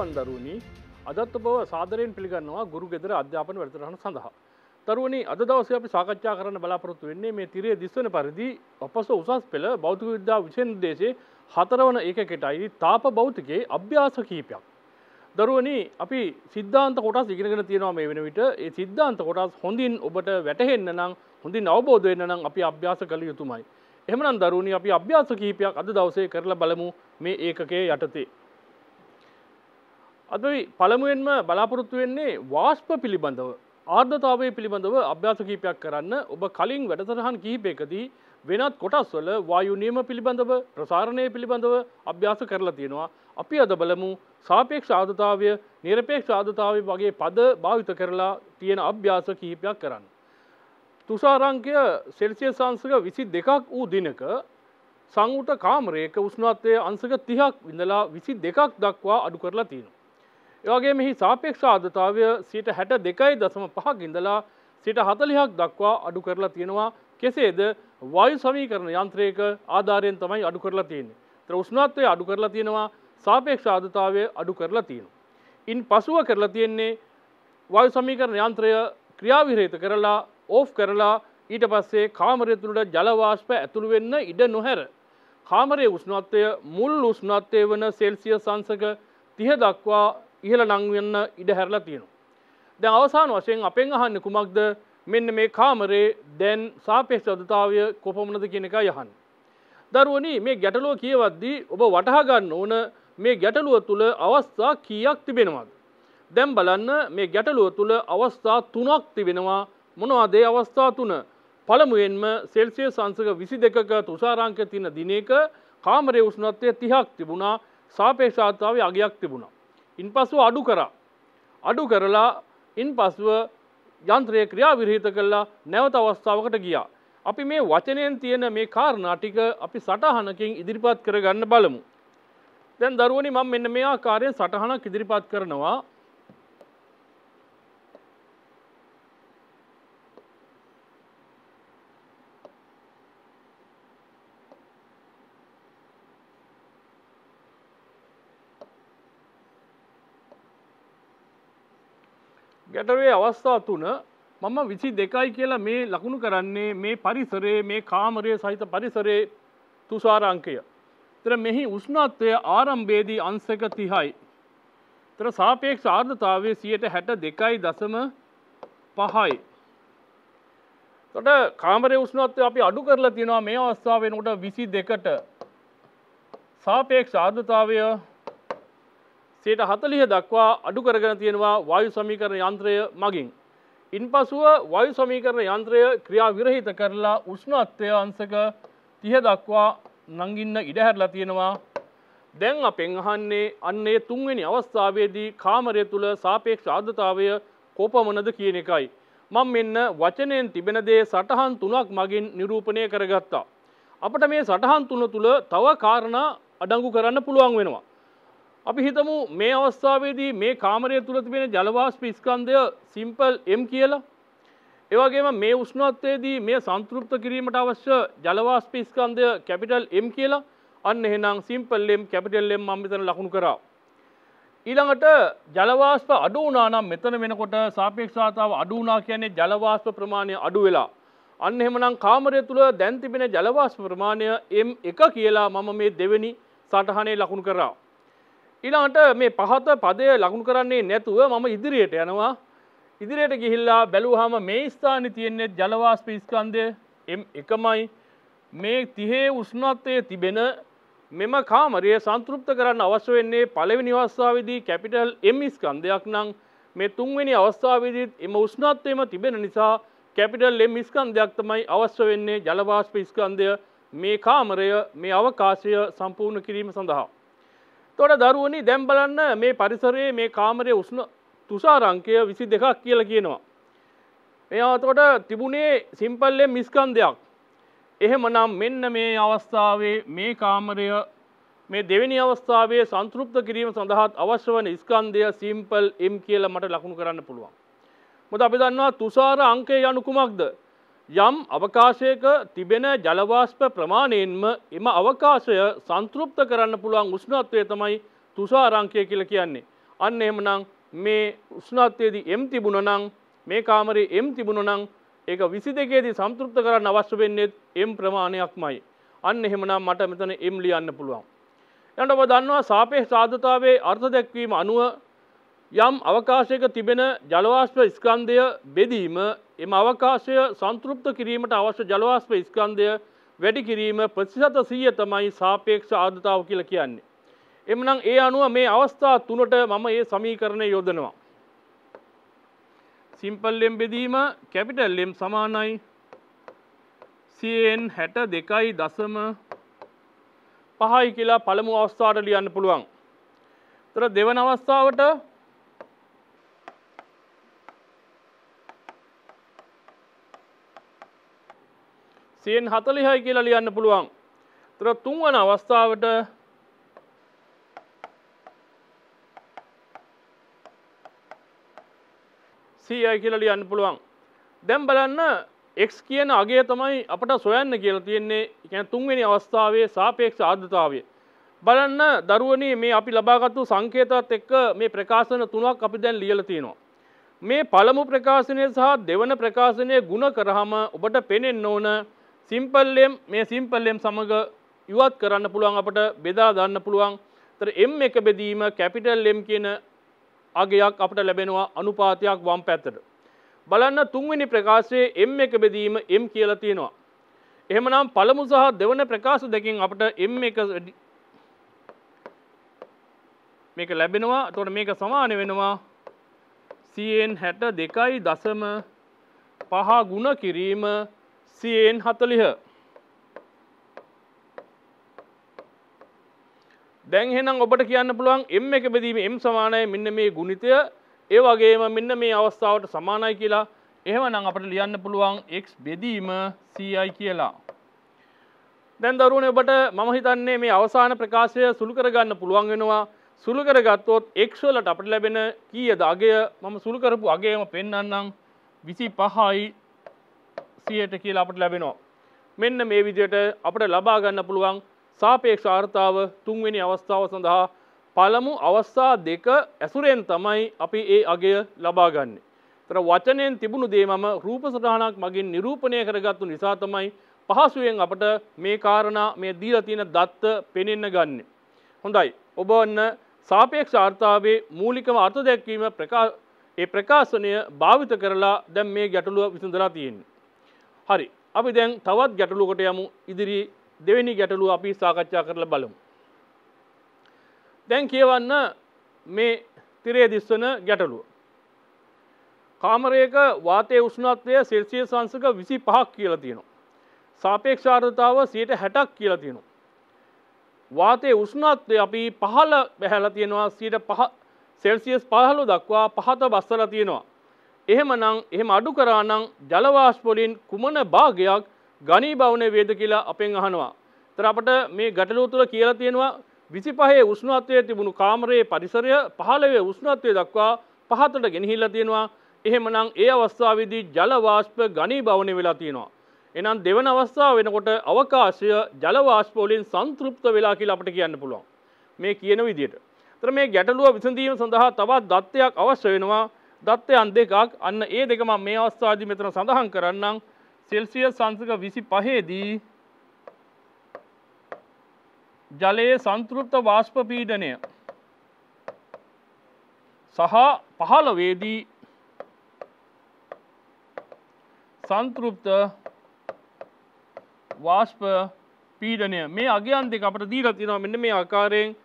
දරුවන් දරුවනි අදත් ඔබව සාදරයෙන් පිළිගන්නවා ගුරු ගෙදර අධ්‍යාපන වැඩසටහන සඳහා. තරුවනි අද දවසේ අපි සාකච්ඡා කරන්න බලාපොරොත්තු වෙන්නේ මේ තිරයේ දිස්වන පරිදි ඔපස උසස් පෙළ භෞතික විද්‍යා විෂයනිර්දේශයේ හතරවන ඒකකයටයි තාප භෞතිකයේ අභ්‍යාස කීපයක්. දරුවනි අපි සිද්ධාන්ත කොටස් ඉගෙනගෙන තියෙනවා මේ වෙන විට ඒ සිද්ධාන්ත කොටස් හොඳින් ඔබට වැටහෙන්න නම් හොඳින් අවබෝධ වෙන්න නම් අපි අභ්‍යාස කළ යුතුමයි. එහෙමනම් දරුවනි අපි අභ්‍යාස කීපයක් අද දවසේ කරලා බලමු මේ ඒකකයේ යටතේ. අද පළමුුවෙන්ම බලාපොරොත්තු වෙන්නේ වාස්ප පිළිබඳව. ආර්ධතාවය පිළිබඳව අභ්‍යාස කීපයක් කරන්න ඔබ කලින් වැඩසටහන් කිහිපයකදී වෙනත් කොටස්වල වායු නියම පිළිබඳව ප්‍රසාරණය පිළිබඳව අභ්‍යාස කරලා තියෙනවා. අපි අද බලමු සාපේක්ෂ ආධතාවය නිරපේක්ෂ ආධතාවය වගේ පද භාවිත කරලා තියෙන අභ්‍යාස කිහිපයක් කරන්න. තුෂාරංකය සෙල්සිය සංසක විසි දෙකක් වූ දිනක සංවුට කාමරයක උස්නත්වය අංසක තිහක් විඳලා විසි දෙකක් දක්වා අඩු කරලා තියෙනවා. ඒවගේ මෙහි සාපේක්ෂ ආධතාවය සීට හැට දෙකයි දසම පහක් ඉඳලා සිට හතලිහක් දක්වා අඩු කරලා තියෙනවා කෙසේද වයු සමීකරණ යන්ත්‍රයක ආධාරයෙන් තමයි අඩු කරලා තියෙන්නේ. තර උෂ්ණත්වය අඩු කරලා තියෙනවා සාපේක්ෂ ආධතාවය අඩු කරලා තියෙනවා. ඉන් පසුව කරලා තියෙන්නේ වයු සමීකරණ යන්ත්‍රය ක්‍රියාවිරහිත කරලා ඕෆ් කරලා ඊට පස්සේ කාමරය තුළට ජල වාෂ්ප ඇතුළු වෙන්න ඉඩ නොහැර කාමරයේ උෂ්ණත්වය මුල් උෂ්ණත්වය වන සෙල්සියස් අංශක 30 දක්වා ඉහළ නංවෙන්න ඉඩ හැරලා තියෙනවා. දැන් අවසාන වශයෙන් අපෙන් අහන්න කුමක්ද මෙන්න මේ කාමරේ දැන් සාපේක්ෂ අධතාවය කොපමණද කියන එක යහන්. දරුවනි මේ ගැටලුව කියවද්දී ඔබ වටහාගන්න ඕන මේ ගැටලුව තුළ අවස්ථා කීයක් තිබෙනවාද. දැම් බලන්න මේ ගැටලුව තුළ අවස්ථා තුනක් තිබෙනවා මොනවාදේ අවස්ථා තුන පළමුුවෙන්ම සෙල්සිය සංසක විසි දෙකක තුසාරංක තින දිනක කාමරය උෂ්නත්වය තිහක් තිබුණා සාපේෂාතාව අගයක් තිබුණා. ඉන් පසුව අඩු කරා. අඩු කරලා ඉන් පසුව යන්ත්‍රය ක්‍රියා විරහිත කල්ලා නැවත අවස්ථාවකට ගියා. අපි මේ වචනයෙන් තියෙන මේ කාරණාටික අපි සටහනකින් ඉදිරිපත් කරගන්න බලමු. දැන් දරුවනි මම මෙන්න මේ ආකාරයෙන් සටහනක් ඉදිරිපත් කරනවා ගැටරුවේ අවස්ථා තුන මම විසි දෙකයි කියලා මේ ලකුණු කරන්නේ මේ පරිසරේ මේ කාමරය සහිත පරිසරේ තුසාරංකය. තර මෙහි උෂ්ණත්වය ආරම්භේදී අංසක තිහයි. තර සාපේක්ෂ ආර්ධතාවේ සියයට හැට දෙකයි දසම පහයි. තොට කාමරය උෂ්ණත්වය අපි අඩු කරලා තියෙනවා මේ අවස්ථාවෙන් උට විසි දෙකට සාපේක්ෂ ආර්ධතාවය සයට හතලිහ දක්වා අඩු කරගෙන තියෙනවා වායු සමීකරණ යන්ත්‍රය මගින්. ඉන් පසුව වයු සමීකරණ යන්ත්‍රය ක්‍රියා විරහිත කරලා උෂ්ණත්වය අංසක තිහ දක්වා නංගින්න ඉඩහැරලා තියෙනවා. දැන් අපෙන් අහන්නේ අන්නේ තුන්වෙනි අවස්ථාවේදී කාමරය තුළ සාපේක්ෂ ආර්ධතාවය කොපමණද කියන එකයි. මම මෙන්න වචනයෙන් තිබෙන දේ සටහන් තුනක් මගින් නිරූපණය කරගත්තා. අපට මේ සටහන් තුන තුළ තව කාරණා අඩංගු කරන්න පුළුවන් වෙනවා. අපි හිතමු මේ අවස්ථාවේදී මේ කාමරය තුළ තිබෙන ජලවාෂ්ප ස්කන්ධය සිම්පල් M කියලා. ඒ වගේම මේ උෂ්ණත්වයේදී මේ සංතෘප්ත කිරීමට අවශ්‍ය ජලවාෂ්ප ස්කන්ධය කැපිටල් M කියලා. අන්න එහෙනම් සිම්පල් M කැපිටල් M මම මෙතන ලකුණු කරා. ඊළඟට ජලවාෂ්ප අඩු වුණා නම් මෙතන වෙනකොට සාපේක්ෂතාව අඩු වුණා කියන්නේ ජලවාෂ්ප ප්‍රමාණය අඩු වෙලා. අන්න එහෙමනම් කාමරය තුළ දැන් තිබෙන ජලවාෂ්ප ප්‍රමාණය M1 කියලා මම මේ දෙවෙනි සටහනේ ලකුණු කරා. ඊළාට මේ පහත පදය ලකුණු කරන්නේ නැතුව මම ඉදිරියට යනවා ඉදිරියට ගිහිල්ලා බැලූහම මේ ස්ථානි තියෙන්නේ ජලවාස්ප ස්කන්ධය එම් එකමයි මේ තිහේ උෂ්ණත්වය තිබෙන මෙම කාමරය සංතෘප්ත කරන්න අවශ්‍ය වෙන්නේ පළවෙනි අවස්ථාවේදී කැපිටල් එම් ස්කන්ධයක් නම් මේ තුන්වෙනි අවස්ථාවේදීත් එම උෂ්ණත්වයම තිබෙන නිසා කැපිටල් එම් ස්කන්ධයක් තමයි අවශ්‍ය වෙන්නේ ජලවාෂ්ප ස්කන්ධය මේ කාමරය මේ අවකාශය සම්පූර්ණ කිරීම සඳහා තොට දරුවනි දැම් බලන්න මේ පරිසරයේ මේ කාමරය උස්න තුසාරංකය විසි දෙකක් කියලා කියනවා. එයාතකොට තිබුණේ සිම්පල්ලේ මිස්කන් දෙයක්. එහෙමනම් මෙන්න මේ අවස්ථාවේ මේ කාමරය මේ දෙවැනි අවස්ථාවේ සංතෘප්ත කිරීම සඳහාත් අවශ්‍ය වන ස්කන්දය සිම්පල් එම් කියලා මට ලකුණු කරන්න පුළුවන්. මොද අපි දන්නවා තුසාර අංකය යනුකුමක්ද යම් අවකාශයක තිබෙන ජලවාෂ්ප ප්‍රමාණයෙන්ම එම අවකාශය සංතෘප්ත කරන්න පුළුවන් උෂ්ණත්වය තමයි තුෂාරංකය කියලා කියන්නේ. අන්න එහෙමනම් මේ උෂ්ණත්වයේදී M තිබුණනම් මේ කාමරේ M තිබුණනම් ඒක 22 දී සංතෘප්ත කරන්න අවශ්‍ය වෙන්නේ M ප්‍රමාණයක්මයි. අන්න එහෙමනම් මට මෙතන M ලියන්න පුළුවන්. ඊළඟට ඔබ දන්නවා සාපේක්ෂ සාධුතාවයේ අර්ථ දැක්වීම අනුව යම් අවකාශයක තිබෙන ජලවාෂ්ප ස්කන්ධය බෙදීම එම අවකාශය සංතෘප්ත කිරීමට අවශ්‍ය ජලවාස්ප ස්කන්ධය වැඩි කිරීම ප්‍රතිශත 100 තමයි සාපේක්ෂ ආර්ද්‍රතාව කියලා කියන්නේ. එමනම් ඒ අනුව මේ අවස්ථා තුනට මම මේ සමීකරණය යොදනවා. සිම්පල් ලම් බෙදීම කැපිටල් ලම් සමානයි CN 62.5යි කියලා පළමු අවස්ථාවට ලියන්න පුළුවන්. ඒතර දෙවන අවස්ථාවට සියෙන් හතලිහයි කියලා ලියන්න පුළුවන් තර තුන්වන අවස්ථාවට සීයයි කියලා ලියන්න පුළුවන් දැම් බලන්න එක් කියන අගේ තමයි අපට සොයන්න කියලා තියෙන්නේ එකැන තුන්වෙනි අවස්ථාවේ සාපේක්ෂ ආර්ධතාවය බලන්න දරුවන මේ අපි ලබාගත්තු සංකේතත් එක්ක මේ ප්‍රකාශන තුනක් අපි දැන් ලියල තියෙනවා. මේ පළමු ප්‍රකාශනය සහ දෙවන ප්‍රකාශනය ගුණ කරහම ඔබට පෙනෙන්න ඕන සිම්පල්ලෙම් මේ සිම්පල්ලෙම් සමඟ ඉවත් කරන්න පුළුවන් අපට බෙදා දන්න පුළුවන් තර එම් එක බෙදීම කැපිටල් ලෙම් කියන අගයක් අපට ලැබෙනවා අනුපාතයක් වම් පැත්තට. බලන්න තුන්වෙනි ප්‍රකාශයේ එම් එක බෙදීම එම් කියලා තියෙනවා. එහෙමනම් පළමු සහ දෙවන ප්‍රකාශ දෙකෙන් අපට එම් එක මේක ලැබෙනවා. එතකොට මේක සමාන වෙනවා CN 62.5 ගුණ කිරීම සියෙන් හතලිහ දැන් එහෙනම් ඔබට කියන්න පුළුවන් එම් එක බෙදීම එම් සමානයි මෙන්න මේ ගුණිතය ඒ වගේම මෙන්න මේ අවස්ථාවට සමානයි කියලා එහෙමනම් අපට ලියන්න පුළුවන් x බෙදීම ci කියලා දැන් දරුවන ඔබට මම හිතන්නේ මේ අවසාන ප්‍රකාශය සුළු කරගන්න පුළුවන් වෙනවා සුළු කරගත්තොත් x වලට අපිට ලැබෙන කීයද අගය මම සුළු කරපු අගයම පෙන්වන්නම් 25යි සියයට කියලා අපට ලැබෙනවා. මෙන්න මේ විදියට අපට ලබා ගන්න පුළුවන් සාපේක්ෂ ආර්ථාව තුන්වෙනි අවස්ථාව සඳහා පළමු අවස්ථා දෙක ඇසුරෙන් තමයි අපි ඒ අගය ලබා ගන්නේ. ඒතර වචනෙන් තිබුණු දේ මම රූප සටහනක් මගින් නිරූපණය කරගත්තු නිසා තමයි පහසුවෙන් අපට මේ කාරණා මේ දීලා තියෙන දත්ත පෙනෙන්න ගන්නෙ. හොඳයි. ඔබ ඔන්න සාපේක්ෂ ආර්ථාවේ මූලිකම අර්ථ දැක්වීම ඒ ප්‍රකාශනය භාවිත කරලා දැන් මේ ගැටලුව විසඳලා තියෙන්නේ. හරි අපි දැන් තවත් ගැටලුකට යමු ඉදිරි දෙවෙනි ගැටලුව අපි සාකච්ඡා කරල බලමු. දැන් කියවන්න මේ තිරේ දිස්වන ගැටලුව. කාමරයක වාතය උෂ්ණත්වය සෙල්සිය සංසක විසි පහක් කියල තියෙනවා. සාපේක්ෂාර්ථතාව සයට හැටක් කියල තියෙනවා. වාතය උෂ්ණත්වය අපි පහල බැහැල තියෙනවා සට පහ සෙල්සියස් පහලු දක්වා පහත බස්සල තියෙනවා. එහෙමනම් එහෙම අඩු කරා නම් ජලවාෂ්ප වලින් කුමන භාගයක් ඝනීභවනය වේද කියලා අපෙන් අහනවා. ඒතර අපිට මේ ගැටලුව තුළ කියලා තියෙනවා 25 උෂ්ණත්වයේ තිබුණු කාමරයේ පරිසරය 15 උෂ්ණත්වය දක්වා පහතට ගෙනහිල්ලා තියෙනවා. එහෙමනම් ඒ අවස්ථාවේදී ජලවාෂ්ප ඝනීභවනය වෙලා තියෙනවා. එහෙනම් දෙවන අවස්ථාව වෙනකොට අවකාශය ජලවාෂ්ප වලින් සංතෘප්ත වෙලා කියලා අපිට කියන්න පුළුවන්. මේ කියන විදිහට. ඒතර මේ ගැටලුව විසඳීම සඳහා තවත් දත්තයක් අවශ්‍ය වෙනවා. දත්තයන් දෙකක් අන්න ඒ දෙක මම මේ අවස්ථාවේදී මෙතන සඳහන් කරන්නම් සෙල්සියස් සංසක 25 දී ජලයේ සංතෘප්ත වාෂ්ප පීඩනය සහ 15 දී සංතෘප්ත වාෂ්ප පීඩනය මේ අගයන් දෙක අපට දීලා තියෙනවා මෙන්න මේ ආකාරයෙන්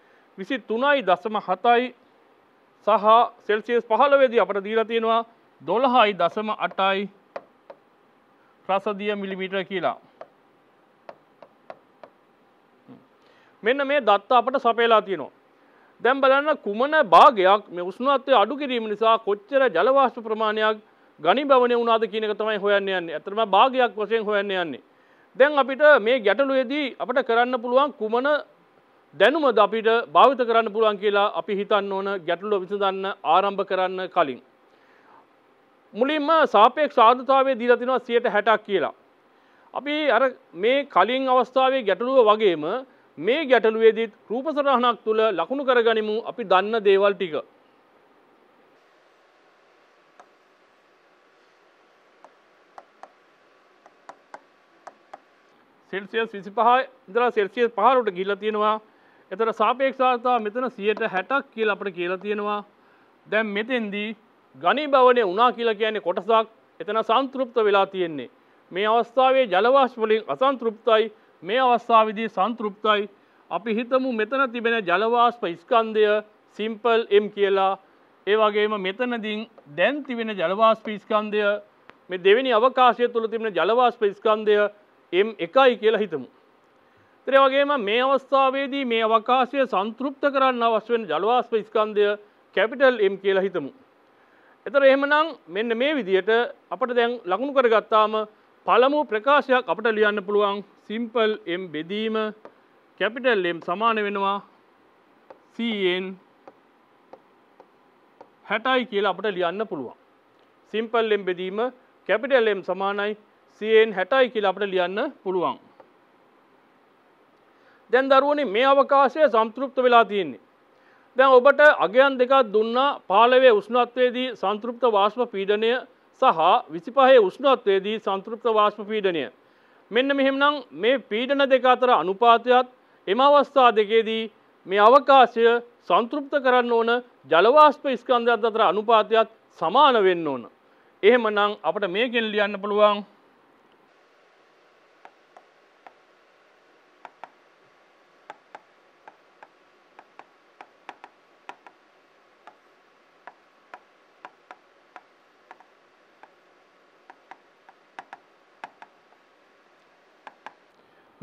23.7යි සහ සෙල්සියස් පහළවේදී අපට දීලා තියෙනවා දොළහයි දසම අටයි රසදිය මිලිමීටර කියලා. මෙන්න මේ දත්ත අපට සපයලා තියෙනවා. දැන් බලන්න කුමන භාගයක් මේ උෂ්ණත්වය අඩු කිරීම නිසා කොච්චර ජලවාෂ්ප ප්‍රමාණයක් ගනිභවනය වුණාද කියන එක තමයි හොයන්න යන්නේ. අතරම භාගයක් වශයෙන් හොයන්න යන්නේ. දැන් අපිට මේ ගැටලුවේදී අපිට කරන්න පුළුවන් කුමන දැනුමද අපිට භාවිත කරන්න පුළුවන් කියලා අපි හිතන්න ඕන ගැටලුව විසඳන්න ආරම්භ කරන්න කලින්. මුලින්ම සාපේක්ෂ ආර්ධතාවය දීලා තිනවා 60ක් කියලා. අපි අර මේ කලින් අවස්ථාවේ ගැටලුව වගේම මේ ගැටලුවේදීත් රූප සටහනක් තුල ලකුණු කරගනිමු අපි දන්න දේවල් ටික. සෙල්සියස් විසි පහ ඉදලා සෙල්සියස් පහරට ගිල්ල තියෙනවා එතට සාපේක්ෂාතා මෙතන සියයට හැටක් කියල අපට කියලා තියෙනවා දැන් මෙතෙන්දී ගනි භවනය උනා කියලා කියන්නේ කොටසක් එතන සංතෘප්ත වෙලා තියෙන්නේ. මේ අවස්ථාවේ ජලවාශ්වලින් අසන්තෘප්තයි මේ අවස්ථාවදී සංතෘප්තයි අපි හිතමු මෙතන තිබෙන ජලවාශ්ප ඉස්කන්දය සිම්පල් එම් කියලා ඒ වගේම මෙතනදින් දැන් තිබෙන ජලවාශ්ප ඉස්කන්දය මේ දෙවෙනි අවකාශය තුළ තිබෙන ජලවාශ්ප ඉස්කන්දය එම් එකයි කියලා හිතමු. තරේ වගේම මේ අවස්ථාවේදී මේ අවකාශය සංතෘප්ත කරන්න අවශ්‍ය වෙන ජලවාෂ්ප ස්කන්ධය කැපිටල් M කියලා හිතමු. එතකොට එහෙමනම් මෙන්න මේ විදිහට අපිට දැන් ලකුණු කරගත්තාම පළමු ප්‍රකාශයක් අපිට ලියන්න පුළුවන් සිම්පල් M බෙදීම කැපිටල් M සමාන වෙනවා CN 60යි කියලා අපිට ලියන්න පුළුවන්. සිම්පල් M බෙදීම කැපිටල් M සමානයි CN 60යි කියලා අපිට ලියන්න පුළුවන්. දැන් දරුවනි මේ අවකාශය සම්තෘප්ත වෙලා තියෙන්නේ. දැන් ඔබට අගයන් දෙකක් දුන්නා 15 උෂ්ණත්වයේදී සම්තෘප්ත වාෂ්ප පීඩනය සහ 25 උෂ්ණත්වයේදී සම්තෘප්ත වාෂ්ප පීඩනය. මෙන්න මෙහෙමනම් මේ පීඩන දෙක අතර අනුපාතයත් එම අවස්ථා දෙකේදී මේ අවකාශය සම්තෘප්ත කරන්න ඕන ජල වාෂ්ප ස්කන්ධයත් අතර අනුපාතයත් සමාන වෙන්න ඕන. එහෙමනම් අපිට මේකෙන් ලියන්න පුළුවන්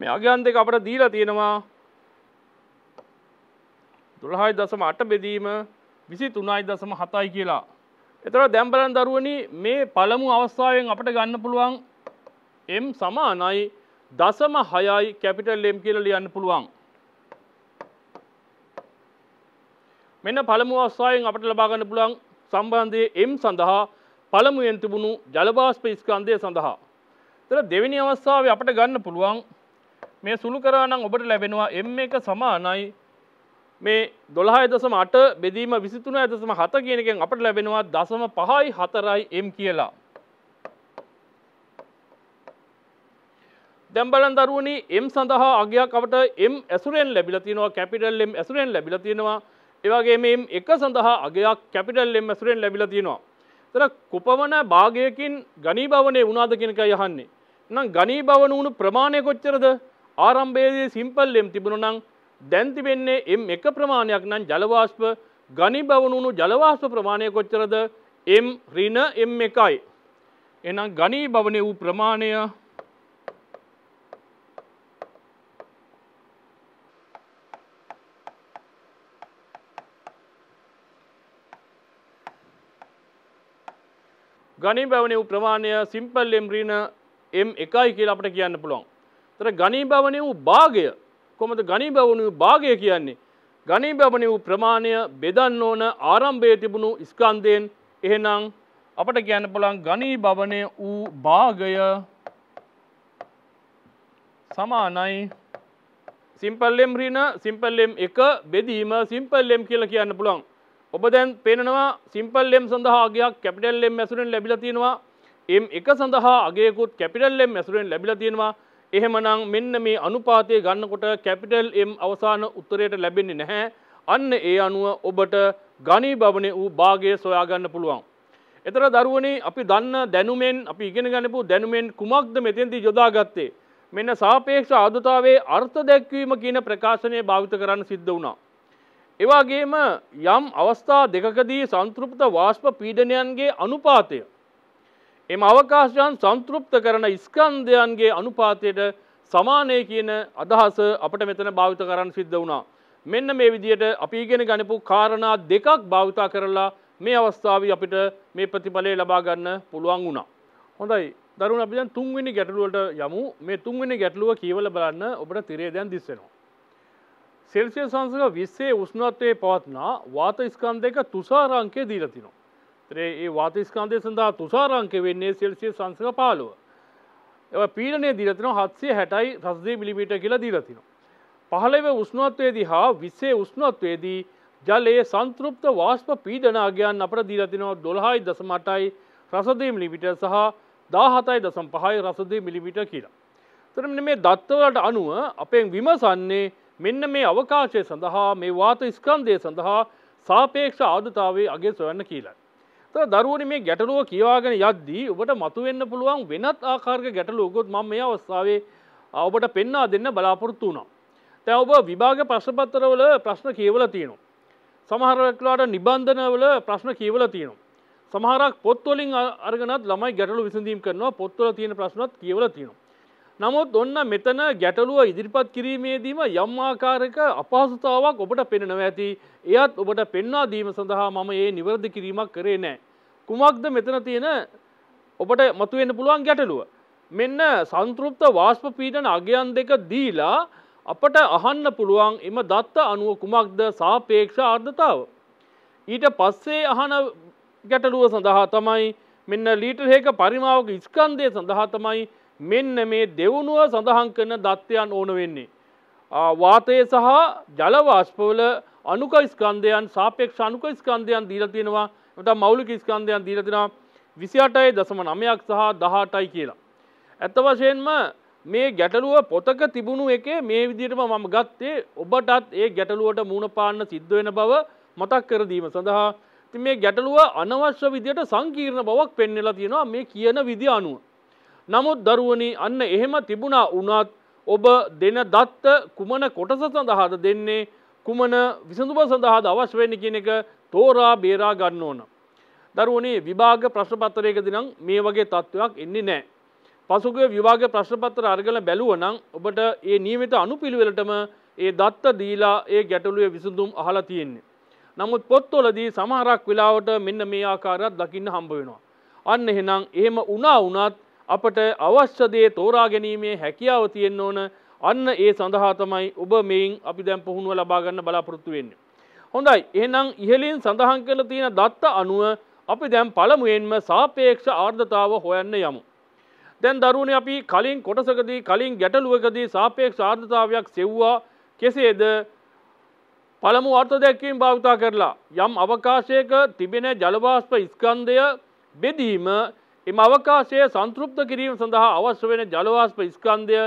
මේ අගයන් දෙක අපට දීලා තියෙනවා දොළහයි දසම අට බෙදීම විසි තුනයි දසම හතයි කියලා. එතර දැම්බලන් දරුවනි මේ පළමු අවස්ථාවෙන් අපට ගන්න පුළුවන් එම් සමානයි දසම හයයි කැපිටල් එම් කියල ලියන්න පුළුවන්. මෙන්න පළමු අවස්ථාවෙන් අපට ලබාගන්න පුළුවන් සම්බන්ධය එම් සඳහා පළමුුවෙන් තිබුණු ජලබාස්ප ස්කන්දය සඳහා. තර දෙවිනි අවස්ථාව අපට ගන්න පුළුවන් මේ සුළු කරනම් ඔබට ලැබෙනවා එම් එක සමානයි මේ දොළහය දසම අට බෙදීම විසිතුන ඇදසම හත කියනකෙන් අපට ලැබෙනවා දසම පහයි හතරයි එම් කියලා. දැම්බලන් දරුවනි එම් සඳහා අගයක් අපට එම් ඇසුරෙන් ලැබිලතිනවා කැපිටල් එම් ඇසුරෙන් ලැබිලතියෙනවා ඒවගේ මේ එක සඳහා අගයක් කැපිටල් එම් ඇසුරෙන් ලැබිලතියෙනවා. තර කුපවන භාගයකින් ගනීභවනය වනාද කෙනක යහන්නේ. නම් ගනීභවන වුණු ප්‍රමාණය කොච්චරද ආරම්භයේදී සිම්පල් එම් තිබුණා නම් දැන් තිබෙන්නේ එම් එක ප්‍රමාණයක් නම් ජලවාෂ්ප ගනිබවනුණු ජලවාෂ්ප ප්‍රමාණය කොච්චරද එම් ඍණ එම් එකයි එහෙනම් ගනිබවන වූ ප්‍රමාණය ගනිබවන වූ ප්‍රමාණය සිම්පල් එම් ඍණ එම් එකයි කියලා අපිට කියන්න පුළුවන් තර ගනීභවනය වූ භාගය කොමද ගනිබවනු භාගය කියන්නේ. ගනිබැබනි වූ ප්‍රමාණය බෙදන්න ඕන ආරම්භය තිබුණු ස්කන්දයෙන් එහෙනම් අපට කියන්න පුළන් ගනී භවනය වූ භාගය සමානයි සිම්පල්ලෙම් රීන සිම්පල්ලෙම් එක බෙදීම සිම්පල්ලෙම් කියලා කියන්න පුළන් ඔබ දැන් පෙනනවා සිම්පල්ලෙම් සඳහාගයක් කැපිටල්ලෙම් ඇසුරෙන් ලැබිල තියෙනවා එම් එක සඳහා අගේකුත් කැපිටල්ලෙම් ඇසුරෙන් ලැබිල තියෙනවා එහෙමනම් මෙන්න මේ අනුපාතය ගන්නකොට කැපිටල් M අවසාන උත්තරයට ලැබෙන්නේ නැහැ. අන්න ඒ අනුව ඔබට ගණීභවනේ වූ භාගය සොයා ගන්න පුළුවන්. එතර දරුවනේ අපි දන්න දැනුමෙන් අපි ඉගෙන ගන්නපු දැනුමෙන් කුමක්ද මෙතෙන්දී යොදාගත්තේ? මෙන්න සාපේක්ෂ ආධුතාවයේ අර්ථ දැක්වීම කියන ප්‍රකාශනය භාවිත කරන්න සිද්ධ වුණා. එවාගේම යම් අවස්ථා දෙකකදී සංතෘප්ත වාෂ්ප පීඩනයන්ගේ අනුපාතය එම අවකාශයන් සංතෘප්ත කරන ස්කන්ධයන්ගේ අනුපාතයට සමානය කියන අදහස අපට මෙතන භාවිත කරන්න සිද්ධ වුණා. මෙන්න මේ විදියට අපි ඉගෙන ගනිපු කාරණා දෙකක් භාවිතා කරලා මේ අවස්ථාව අපිට මේ ප්‍රතිඵලය ලබා ගන්න පුළුවන් වුණා. හොඳයි දරුණ අපි දැන් තුන්වෙනි ගැටලුවට යමු. මේ තුන්වෙනි ගැටලුව කියවල බලන්න ඔබට තිරේ දැන් දිස්සෙනවා. සෙල්සියස් අංශක 20 උෂ්ණත්වයේ පවත්නා වාත ස්කන්ධයක තුෂාර අංකය දීලා තිනවා. ත්‍රයේ ඒ වාතස්කන්දය සඳහා තුසාරංක වෙන්නේ සෙල්සිය සංසක පාලුව. එ පීනය දිරතින හත්සේ හැටයි රස්දේ මිලිමිට කියලා දීරතින. පහළව උස්නත්වයේදී හා විස්සේ උස්නත්වයේදී ජලයේ සංතෘප්ත වාස්ප පීඩනාගයන් අපට දීරතිනවා දොළහයි දසමටයි රසදේ මිලිමිට සහ දාහතයි දසම් පහයි රසදේ මිලිමිට කියලා. තරම මේ දත්තවලට අනුව අපෙන් විමසන්නේ මෙන්න මේ අවකාශය සඳහා මේ වාත ස්කන්දය සඳහා සාපේක්ෂ ආධතාවේ අගේ සොයන්න කියලයි. දරුවනි මේ ගැටලුව කියවාගෙන යද්දී ඔබට මතුවෙන්න පුළුවන් වෙනත් ආකාරක ගැටලුවකුත් මම මේ අවස්ථාවේ ඔබට පෙන්වා දෙන්න බලාපොරොත්තු වුණා. දැන් ඔබ විභාග ප්‍රශ්නපත්‍රවල ප්‍රශ්න කියවලා තියෙනවා. සමහර වෙලාවට නිබන්ධනවල ප්‍රශ්න කියවලා තියෙනවා. සමහරක් පොත්වලින් අරගෙනත් ළමයි ගැටලු විසඳීම් කරනවා පොත්වල තියෙන ප්‍රශ්නත් කියවලා තියෙනවා. නමුත් ඔන්න මෙතන ගැටලුව ඉදිරිපත් කිරීමේදීම යම් ආකාරයක අපහසුතාවක් ඔබට පෙනෙනව ඇති. එයත් ඔබට පෙන්වා දීම සඳහා මම ඒ නිවැරදි කිරීමක් කරේ නැහැ. කුමක්ද මෙතන තියෙන ඔබට මතුවෙන්න පුළුවන් ගැටලුව. මෙන්න සංතෘප්ත වාෂ්ප පීඩන අගයන් දෙක දීලා අපට අහන්න පුළුවන් එම දත්ත අනුව කුමක්ද සාපේක්ෂ ආර්ධතාව. ඊට පස්සේ අහන ගැටලුව සඳහා තමයි මෙන්න ලීටර් හේක පරිමාවක ස්කන්ධය සඳහා තමයි මෙන්න මේ දෙවුණුව සඳහන් කරන දත්වයන් ඕන වෙන්නේ. වාතය සහ ජලවාශ්පවල අනුක ස්කන්ධයන් සාපේක්ෂ අනුක ස්කන්ධයන් දීලා තියෙනවා නැත්නම් මෞලික ස්කන්ධයන් දීලා තියෙනවා 28.9ක් සහ 18යි කියලා. ඇත්ත වශයෙන්ම මේ ගැටලුව පොතක තිබුණු එකේ මේ විදිහටම මම ගත්තේ ඔබටත් ඒ ගැටලුවට මුහුණ පාන්න සිද්ධ වෙන බව මතක් කර දීම සඳහා ඉතින් මේ ගැටලුව අනවශ්‍ය විදිහට සංකීර්ණ බවක් පෙන්වලා තියෙනවා මේ කියන විදිය අනුව. නමුත් දරුවනි අන්න එහෙම තිබුණා වුණත් ඔබ දෙන දත්ත කුමන කොටස සඳහාද දෙන්නේ කුමන විසඳුම සඳහාද අවශ්‍ය වෙන්නේ කියන එක තෝරා බේරා ගන්න ඕන. දරුවනේ විභාග ප්‍රශ්නපත්‍රයකදී නම් මේ වගේ තත්ත්වයක් එන්නේ නැහැ. පසුගිය විභාග ප්‍රශ්නපත්‍ර අරගෙන බැලුවනම් ඔබට ඒ නියමිත අනුපිළිවෙලටම ඒ දත්ත දීලා ඒ ගැටලුවේ විසඳුම් අහලා තියෙන්නේ. නමුත් පොත්වලදී සමහරක් වෙලාවට මෙන්න මේ ආකාරයක් දකින්න හම්බ වෙනවා. අන්න එහෙනම් එහෙම වුණා වුණත් අපට අවශ්‍යදේ තෝරා ගැනීමේ හැකියාව තියෙන්න ඕන අන්න ඒ සඳහා තමයි ඔබ මෙයින් අපි දැන් පුහුණුව ලබා ගන්න බලාපොරොත්තු වෙන්නේ. හොඳයි එහෙනම් ඉහළින් සඳහන් කරලා තියෙන දත්ත අනුව අපි දැන් පළමුවෙන්ම සාපේක්ෂ ආර්ද්‍රතාව හොයන්න යමු. දැන් දරුවනේ අපි කලින් කොටසකදී කලින් ගැටලුවකදී සාපේක්ෂ ආර්ද්‍රතාවයක් සෙව්වා කෙසේද පළමු අර්ථ දැක්වීම භාවිතා කරලා යම් අවකාශයක තිබෙන ජලවාෂ්ප ස්කන්ධය බෙදීම එම අවකාශය සංතෘප්ත කිරීම සඳහා අවශ්‍ය වෙන ජලවාස්ප ස්කන්ධය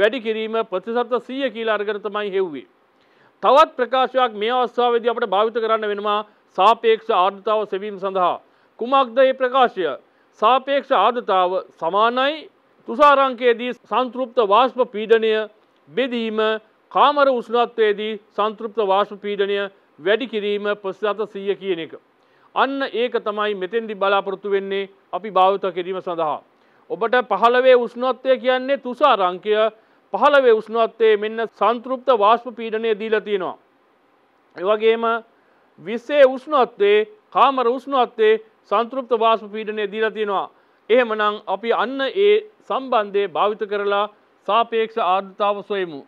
වැඩි කිරීම ප්‍රතිශත 100 කියලා අරගෙන තමයි හෙව්වේ. තවත් ප්‍රකාශයක් මේ අවස්ථාවේදී අපිට භාවිත කරන්න වෙනවා සාපේක්ෂ ආර්ද්‍රතාව සෙවීම සඳහා. කුමක්ද මේ ප්‍රකාශය? සාපේක්ෂ ආර්ද්‍රතාව සමානයි තුෂාරාංකයේදී සංතෘප්ත වාෂ්ප පීඩනය බෙදීම කාමර උෂ්ණත්වයේදී සංතෘප්ත වාෂ්ප පීඩනය වැඩි කිරීම ප්‍රතිශත 100 කියන එක. අන්න ඒක තමයි මෙතෙන්දි බලාපොරොත්තු වෙන්නේ අපි භාවිත කිරීම සඳහා. ඔබට පහළවේ උෂ්ණත්වය කියන්නේ තුසා රංකය පහළවේ උෂ්ණත්වයේ මෙන්න සංතෘප්ත වාශ්ප පීඩනය දීලා තියෙනවා. එවගේම විස්සේ උෂ්ණත්වයේ කාමර උෂ්ණත්වයේ සංතෘප්ත වාශ්ප පීඩනය දීලා තියෙනවා. එහෙමනම් අපි අන්න ඒ සම්බන්ධය භාවිත කරලා සාපේක්ෂ ආර්ධතාව සොයමු.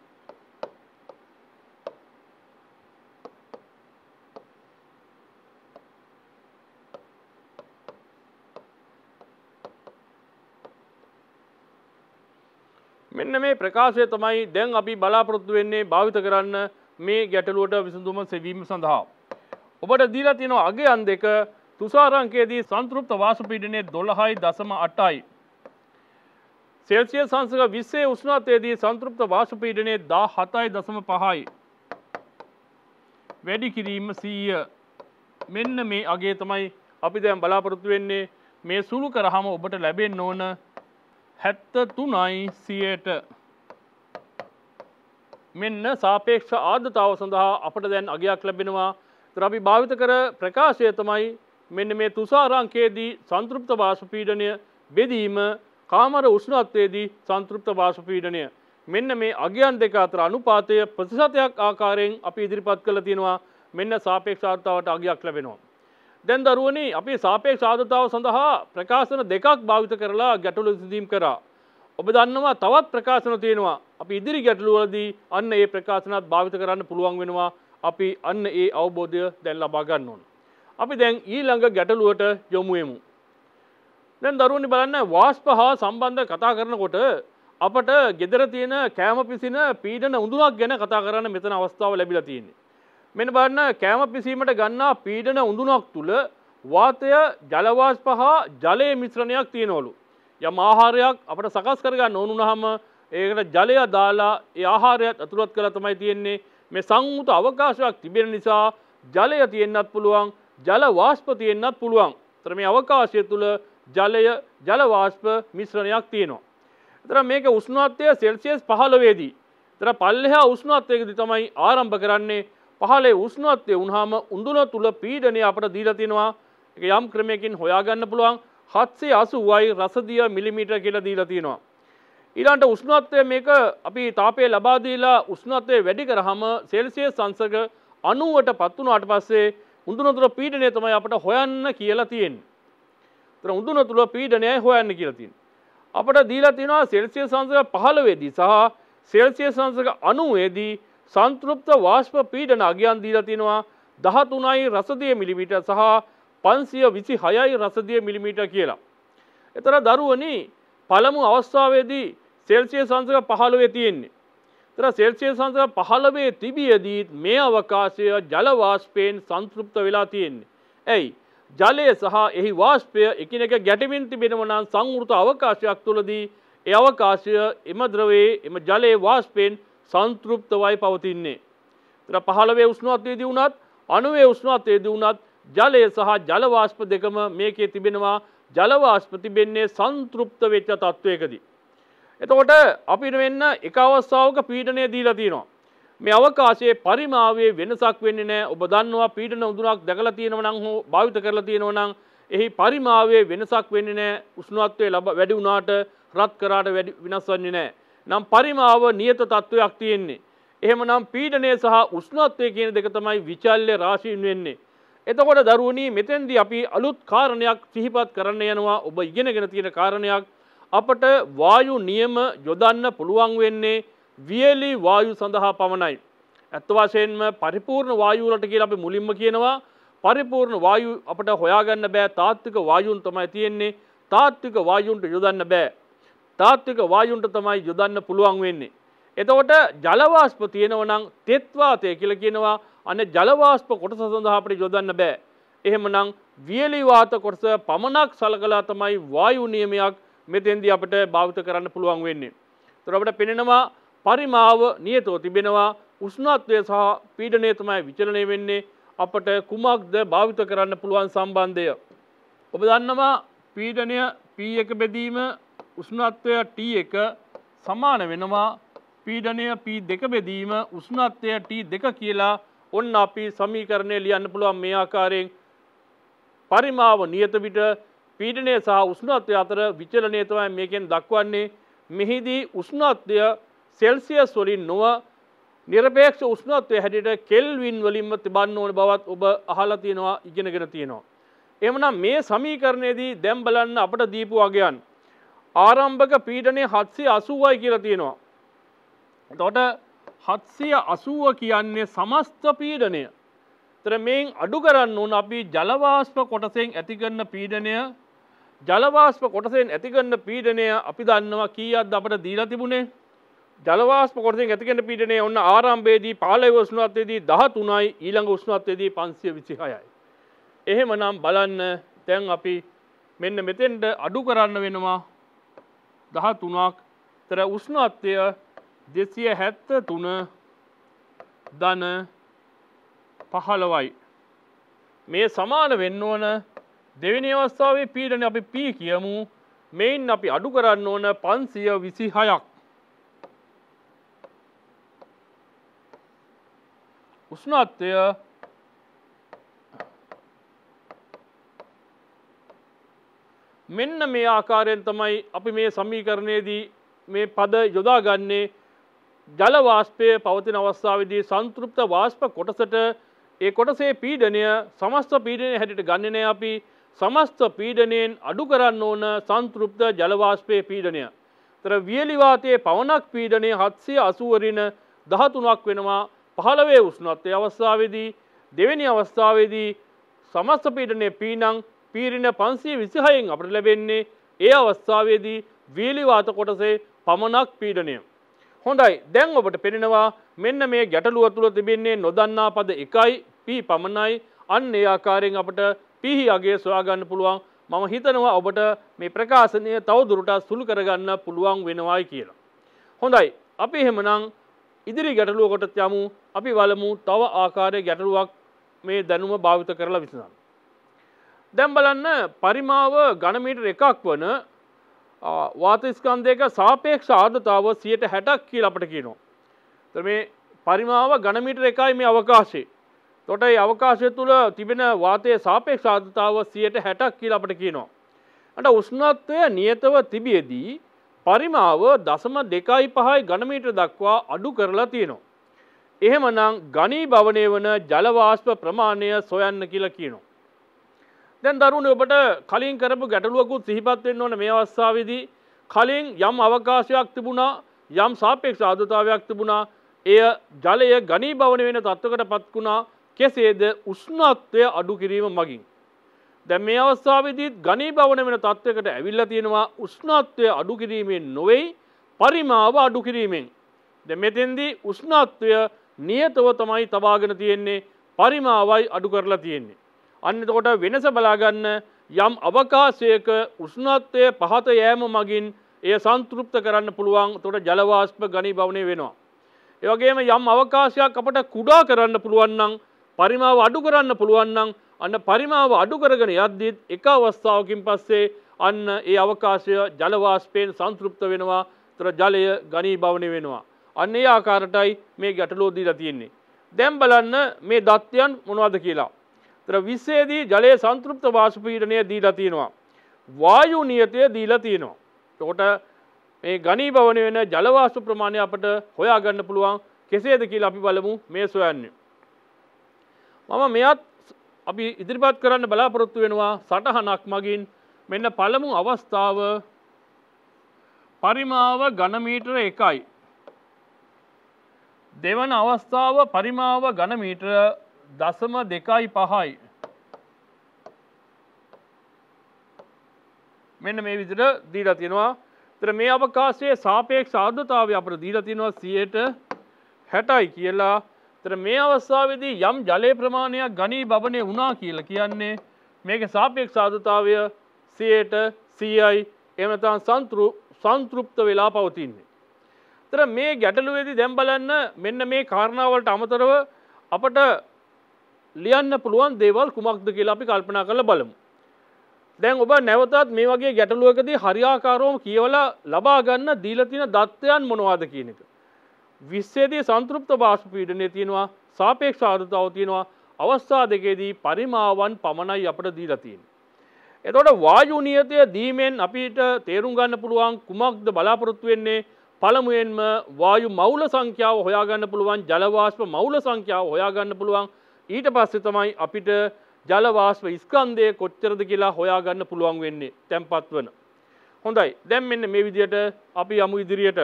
මෙන්න මේ ප්‍රකාශය තමයි දැන් අපි බලාපොරොත්තු වෙන්නේ භාවිත කරන්න මේ ගැටලුවට විසඳුම සෙවීම සඳහා. ඔබට දීලා තියෙනවා අගේ අන් දෙක තුසාරංකයේදී සංතෘප්ත වාසපීඩනයේ 12.8යි. සෙල්සියස් අංශක 20 උෂ්ණත්වයේදී සංතෘප්ත වාසපීඩනයේ 17.5යි. වැඩි කිරීම 100. මෙන්න මේ අගේ තමයි අපි දැන් බලාපොරොත්තු වෙන්නේ මේ සුළු කරාම ඔබට ලැබෙන්න ඕන හැත්ත තුනයි සියයට මෙන්න සාපේක්ෂ ආර්ධතාව සඳහා අපට දැන් අගයක් ලැබෙනවා ද්‍රබි භාවිත කර ප්‍රකාශය තමයි මෙන්න මේ තුසාරංකයේදී සංතෘප්ත වාසපීඩනය බෙදීම කාමර උෂ්ණත්වයේදී සංතෘප්ත වාසපීඩනය මෙන්න මේ අගයන් දෙක අතර අනුපාතය ප්‍රතිශතයක් ආකාරයෙන් අපි ඉදිරිපත් කළ තියෙනවා මෙන්න සාපේක්ෂ ආර්ථතාවට අගයක් ලැබෙනවා දැන් දරුවනි අපි සාපේක්ෂ ආර්ද්‍රතාව සඳහා ප්‍රකාශන දෙකක් භාවිත කරලා ගැටලු විසඳීම් කරා. ඔබ දන්නවා තවත් ප්‍රකාශන තියෙනවා. අපි ඉදිරි ගැටලු වලදී අන්න ඒ ප්‍රකාශනත් භාවිත කරන්න පුළුවන් වෙනවා. අපි අන්න ඒ අවබෝධය දැන් ලබා ගන්න ඕන. අපි දැන් ඊළඟ ගැටලුවට යොමු වෙමු. දැන් දරුවනි බලන්න වාෂ්ප හා සම්බන්ධ කතා කරනකොට අපට gedara තියෙන කෑම පිසින පීඩන උඳුලක් ගැන කතා කරන්න මෙතන අවස්ථාව ලැබිලා තියෙන්නේ. මෙන බන්න කෑම පිසීමට ගන්නා පීඩන උඳුනක් තුළ වාතය ජලවාස් පහා ජලය මිශ්‍රණයක් තියෙනවලු. යම් ආහාරයක් අපට සකස් කරගන්න ඕනුනහම ඒකට ජලය දාලා ඒ ආහාරයත් ඇතුළත් කළ තමයි තියෙන්නේ මේ සංවුත අවකාශයක් තිබෙන නිසා ජලය තියෙන්න්නත් පුළුවන් ජල වාස්ප තියෙන්න්නත් පුළුවන් තර මේ අවකාශය තුළ ජලය ජලවාස්ප මිශ්‍රණයක් තියෙනවා. තර මේක උස්නාත්වය සෙල්සියස් පහලවේදී. තර පල්ලෙහා උස්නාත්වයකදි තමයි ආරම්භ කරන්නේ පහලේ උස්නත්වය උන්හාම උඳුන තුළ පීඩනය අපට දීලතිෙනවා එක යම් ක්‍රමයකින් හොයාගන්න පුළුවන් හත්සේ අසුවයි රසදිය මිලිමීට කියල දීලතියෙනවා. ඊළන්ට උස්නත්වය මේක අපි තාපය ලබාදීලා උස්නත්වය වැඩි කරහම සෙල්සිය සංසක අනුවට පත්වනාට පස්සේ උඳුනතුර පීඩනය තමයි අපට හොයන්න කියලා තියෙන්. තර උඳුන තුළ පීඩනය හොයන්න කියලතින්. අපට දීලා තිෙනවා සෙල්සිය සංසක පහළවේදී සහ සෙල්සිය සංසක අනුවේදී සංතෘප්ත වාශ්ප පීඩන අගයන් දීලා තියෙනවා දහතුනයි රසදිය මිලිමීට සහ පන්සිය විසි හයයි රසදිය මිලිමීට කියලා. එතර දරුවනි පළමු අවස්ථාවේදී සෙල්සිය සංසක පහළවේ තියෙන්නේ. තර සෙල්සිය සංසක පහළවේ තිබියදීත් මේ අවකාශය ජලවාශ්පයෙන් සංතෘප්ත වෙලා තියෙන්නේ. ඇයි. ජලය සහ එහි වාශ්පය එකනක ගැටමින් තිබෙනවනන් සංවෘත අවකාශයක් තුළදී එ අවකාශය එම ද්‍රවේ එම ජලයේ වාශ්පයෙන් සංතෘප්තවයි පවතින්නේ. පහළවේ උෂ්ණත්වයේදී වුණත් අනුවේ උෂ්ණත්වයේදී වුණත් ජලය සහ ජලවාෂ්ප දෙකම මේකේ තිබෙනවා ජලවාෂ්ප තිබෙන්නේ සංතෘප්ත වෙච්ච තත්වයකදී. එතකොට අපිට වෙන්න එක අවස්ථාවක පීඩනය දීලා තියෙනවා. මේ අවකාශයේ පරිමාවයේ වෙනසක් වෙන්නේ නැහැ. ඔබ දන්නවා පීඩන උඳුනක් දැකලා තියෙනව නම් හෝ භාවිත කරලා තියෙනව නම් එහි පරිමාවයේ වෙනසක් වෙන්නේ නැහැ. උෂ්ණත්වය වැඩි වුණාට රත් කරාට වෙනස් වෙන්නේ නැහැ. නම් පරිමාව නියත තත්ත්වයක් තියෙන්නේ. එහෙම නම් පීඩනය සහ උස්නත්වය කියන දෙක තමයි විචල්්‍ය රාශීන් වෙන්නේ. එතකොට දරුවනී මෙතැන්දි අපි අලුත් කාරණයක් සිහිපත් කරන්න යනවා ඔබ ඉගෙනගෙන තියෙන කාරණයක් අපට වායු නියම යොදන්න පුළුවන් වෙන්නේ වියලි වායු සඳහා පමණයි. ඇත්තවාශයෙන්ම පරිපූර්ණ වායුලට කියලා අපි මුලින්ම කියනවා පරිපූර්ණ වායු අපට හොයාගන්න බෑ තාත්තික වායුන් තමයි තියෙන්නේ තාත්තික වායුන්ට යොදන්න බෑ තාත්වික වායුන්ට තමයි යොදන්න පුළුවන් වෙන්නේ. එතකොට ජලවාස්ප තියෙනවනම් තෙත්වාතය කියලා කියනවා අන්න ජලවාස්ප කොටස සඳහා අපිට යොදන්න බෑ. එහෙමනම් වියලි වාත කොටස පමණක් සලකලා තමයි වායු නියමයක් මෙතෙන්දී අපිට භාවිත කරන්න පුළුවන් වෙන්නේ. ඒතර අපිට පෙනෙනවා පරිමාව නියතව තිබෙනවා උෂ්ණත්වය සහ පීඩනය තමයි විචලනය වෙන්නේ අපට කුමක්ද භාවිත කරන්න පුළුවන් සම්බන්ධය. ඔබ දන්නවා පීඩනය පී එක බෙදීම උෂ්ණත්වය T එක සමාන වෙනවා පීඩනය P දෙක බෙදීම උෂ්ණත්වය T දෙක කියලා ඔන්න අපි සමීකරණය ලියන්න පුළුවන් මේ ආකාරයෙන් පරිමාව නියත විට පීඩනය සහ උෂ්ණත්වය අතර විචලනය තමයි මේකෙන් දක්වන්නේ මෙහිදී උෂ්ණත්වය සෙල්සියස් වලින් නොව නිර්පේක්ෂ උෂ්ණත්වය හැටියට කෙල්වින් වලින්ම තිබන්න ඕන බවත් ඔබ අහලා තියෙනවා ඉගෙනගෙන තියෙනවා එහෙමනම් මේ සමීකරණයේදී දැන් බලන්න අපට දීපු අගයන් 0.5 ආරම්භක පීඩනය හත්සේ අසුවයි කියලා තියෙනවා. තොට හත්සය අසුව කියන්නේ සමස්ත පීඩනය. තර මෙන් අඩු කරන්න උන් අපි ජලවාස්ප කොටසෙන් ඇතිගන්න පීඩනය ජලවාස්ප කොටසෙන් ඇතිගන්න පීඩනය අපි දන්නවා කීයත් අපට දීලා තිබුණේ ජලවාස්ප කොටසෙන් ඇතිගන්න පීඩනය ඔන්න ආරම්භේදී පාලය උෂ්ණත්වයේදී දහ තුනයි ඊළඟ උෂ්ණත්වයේදී පන්සිය විසිහයයි. එහෙමනම් බලන්න තැන් අපි මෙන්න මෙතෙන්ට අඩු කරන්න වෙනවා දහ තුනක් තර උෂ්ණත්වය දෙසිය හැත්ත තුන දන පහළවයි. මේ සමාන වෙන්න ඕන දෙවිනි අවස්ථාවේ පීඩන අපි පී කියමු මෙයින් අපි අඩු කරන්න ඕන පන්සිය විසි හයක්. උෂ්ණත්වය මෙන්න මේ ආකාරයෙන් තමයි අපි මේ සමීකරණයේදී මේ පද යොදාගන්නේ ජලවාස්පය පවතින අවස්ථාවදී සංතෘප්ත වාස්ප කොටසට ඒ කොටසේ පීඩනය සමස්ත පීඩනය හැටිට ගන්නනය අපි සමස්ත පීඩනයෙන් අඩු කරන්න ඕන සංතෘප්ත ජලවාස්පය පීඩනය. තර වියලිවාතයේ පවනක් පීඩනය හත්සේ අසුවරින දහතුනක් වෙනවා පහළවේ උස්නත්ය අවස්ථාවේදී දෙවැනි අවස්ථාවේදී සමස්ත පීඩනය පීනං පීරින පන්සිය විසිහයෙන් අපට ලැබෙන්නේ ඒ අවස්ථාවේදී වීලිවාත කොටසේ පමණක් පීඩනය. හොඳයි දැන් ඔබට පෙනෙනවා මෙන්න මේ ගැටලුව තුළ තිබෙන්නේ නොදන්නා පද එකයි පී පමණයි අන්න ඒ ආකාරයෙන් අපට පිහි අගේ සොයාගන්න පුළුවන් මම හිතනවා ඔබට මේ ප්‍රකාශනය තවදුරටත් සුළු කරගන්න පුළුවන් වෙනවායි කියලා. හොඳයි අපි එහෙමනම් ඉදිරි ගැටලුවකට යමු අපි වලමු තව ආකාරය ගැටලුවක් මේ දැනුම භාවිත කරලා විසඳන්න. දැම් බලන්න පරිමාව ගණමීටර් එකක් වන වාතස්කන්දයක සාපේක්ෂ ආර්ධතාව සියයට හැටක් කියල අපට කියනවා. ත මේ පරිමාව ගණමීටර් එකයි මේ අවකාශේ. තොටයි අවකාශය තුළ තිබෙන වාතය සාපේක්ෂ ආර්ධතාව සියයට හැටක් කියල අපට කියනවා. අට උෂ්ණත්වය නියතව තිබියදී පරිමාව දසම දෙකයි පහයි ගණමීටර් දක්වා අඩු කරලා තියෙනවා. එහෙමනම් ගනී භවනය වන ජලවාස්ප ප්‍රමාණය සොයන්න කියලා කියනවා. දැන් දරුණ ඔබට කලින් කරපු ගැටලුවකුත් සිහිපත් වෙන්න ඕන මේ අවස්ථාවේදී කලින් යම් අවකාශයක් තිබුණා යම් සාපේක්ෂ ආර්ද්‍රතාවයක් තිබුණා එය ජලය ඝනීභවන වෙන තත්වකට පත් වුණා කෙසේද උෂ්ණත්වය අඩු කිරීම මගින් දැන් මේ අවස්ථාවේදීත් ඝනීභවන වෙන තත්වයකට ඇවිල්ලා තියෙනවා උෂ්ණත්වය අඩු කිරීමෙන් නොවේ පරිමාව අඩු කිරීමෙන් දැන් මෙතෙන්දී උෂ්ණත්වය නියතව තමයි තබාගෙන තියෙන්නේ පරිමාවයි අඩු කරලා තියෙන්නේ අන්න එතකොට වෙනස බලාගන්න යම් අවකාශයක උෂ්ණත්වය පහත යෑම මගින් එය සංතෘප්ත කරන්න පුළුවන් තොට ජලවාස්ප ගනී භවනය වෙනවා. ඒවගේම යම් අවකාශයක් අපට කුඩා කරන්න පුළුවන්නම් පරිමාව අඩු කරන්න පුළුවන්නම් අන්න පරිමාව අඩු කරගෙන යද්දිත් එක අවස්ථාවකින් පස්සේ අන්න ඒ අවකාශය ජලවාස්පයෙන් සංතෘප්ත වෙනවා තර ජලය ගනී භවනය වෙනවා. අන්න ඒ ආකාරටයි මේ ගැටලෝදී රතියෙන්නේ. දැම් බලන්න මේ දත්වයන් මොනවාද කියලා. තර විස්සේදී ජලය සංතෘප්ත වාසුපීටනය දීලා තියෙනවා. වායු නියතය දීලා තියෙනවා. තොකොට මේ ගනී භවන වෙන ජලවාසු ප්‍රමාණය අපට හොයාගන්න පුළුවන් කෙසේද කියලා අපි බලමු මේ සොයන්නේ. මම මෙයත් අපි ඉදිරිපත් කරන්න බලාපොරොත්තු වෙනවා සටහනක් මගින් මෙන්න පළමු අවස්ථාව පරිමාව ගණමීටර එකයි. දෙවන අවස්ථාව පරිමාව ගණමීටර දසම දෙකයි පහයි මෙන්න මේ විදිට දීලා තියෙනවා තර මේ අවකාශයේ සාපේක්ෂ ආර්ධතාවය අපට දීලා තියෙනවා සියයට හැටයි කියලා තර මේ අවස්ථාවේදී යම් ජලය ප්‍රමාණයක් ගනී බවනේ වුණා කියලා කියන්නේ මේක සාපේක්ෂ ආර්ධතාවය සියයට සීයයි එමනතන් සන්තෘ සංතෘප්ත වෙලා පවතින්නේ තර මේ ගැටලුවේදී දැන් බලන්න මෙන්න මේ කාරණාවලට අමතරව අපට ලියන්න පුළුවන් දේවල් කුමක්ද කියලා අපි කල්පනා කරලා බලමු. දැන් ඔබ නැවතත් මේ වගේ ගැටලුවකදී හරියාකාරවම කියවලා ලබා ගන්න දීලා තියෙන தත්ත්වයන් මොනවද කියන එක. 20 දී සංතෘප්ත වාෂ්ප පීඩනය තියෙනවා, සාපේක්ෂ ආර්ද්‍රතාව තියෙනවා. අවස්ථා දෙකේදී පරිමාවන් පමණයි අපිට දීලා තියෙන්නේ. එතකොට වායු නියතය දීමෙන් අපිට තේරුම් ගන්න පුළුවන් කුමක්ද බලාපොරොත්තු වෙන්නේ? පළමුවෙන්ම වායු මවුල සංඛ්‍යාව හොයාගන්න පුළුවන්, ජල වාෂ්ප මවුල සංඛ්‍යාව හොයාගන්න පුළුවන්. ඊට පස්සේ තමයි අපිට ජලවාස්ව ස්කන්දය කොච්චරද කියලා හොයාගන්න පුළුවන් වෙන්නේ තැන්පත් වන. හොඳයි දැම් මෙන්න මේ විදියට අපි යමු ඉදිරියට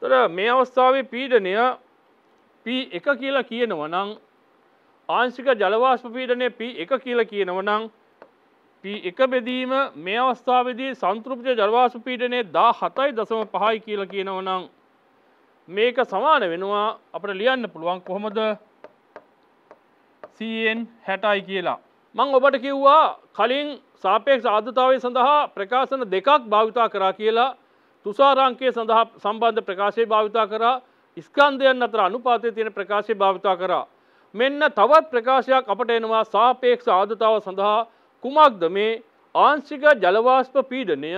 තොර මේ අවස්ථාවේ පීඩනය ප එක කියලා කියනව නං ආංශික ජලවාස්ප පීඩනය ප එක කියලා කියනව නං ප එක බෙදීම මේ අවස්ථාවදී සංතෘප්ජ ජලවාසු පීඩනය දා හතයි දසම පහයි කියලා කියනව නං මේක සමාන වෙනවා අපට ලියන්න පුළුවන් කොහොමද සයෙන් හැටයි කියලා. මං ඔබට කිව්වා කලින් සාපේක්ෂ ආධතාවය සඳහා ප්‍රකාශන දෙකක් භාවිතා කරා කියලා තුසාරංකය සඳහා සම්බන්ධ ප්‍රකාශය භාවිතා කරා ස්කන්ධයන් අතර අනුපාතය තියෙන ප්‍රකාශය භාවිතා කරා. මෙන්න තවත් ප්‍රකාශයක් අපට එනවා සාපේක්ෂ ආධතාව සඳහා කුමක්ද මේ ආංශික ජලවාස්ප පීඩනය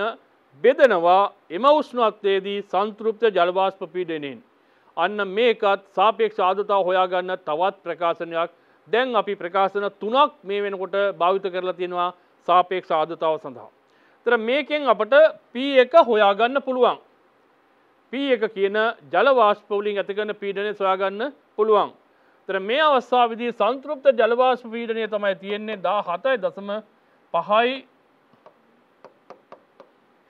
බෙදනවා එම උෂ්ණත්වයේදී සංතෘප්ත ජලවාස්ප පීඩනයෙන්. අන්න මේකත් සාපේක්ෂ ආධතාව හොයාගන්න තවත් ප්‍රකාශනයක් දැන් අපි ප්‍රකාශන තුනක් මේ වෙනකොට භාවිත කරලා තියෙනවා සාපේක්ෂ ආදතාව සඳහා. තර මේකෙන් අපට P එක හොයාගන්න පුළුවන්. P එක කියන ජලවාෂ්ප වලින් ඇතිකරන පීඩනය සොයාගන්න පුළුවන්. තර මේ අවස්ථාවේදී සංතෘප්ත ජලවාෂ්ප පීඩනය තමයි තියෙන්නේ 17.5යි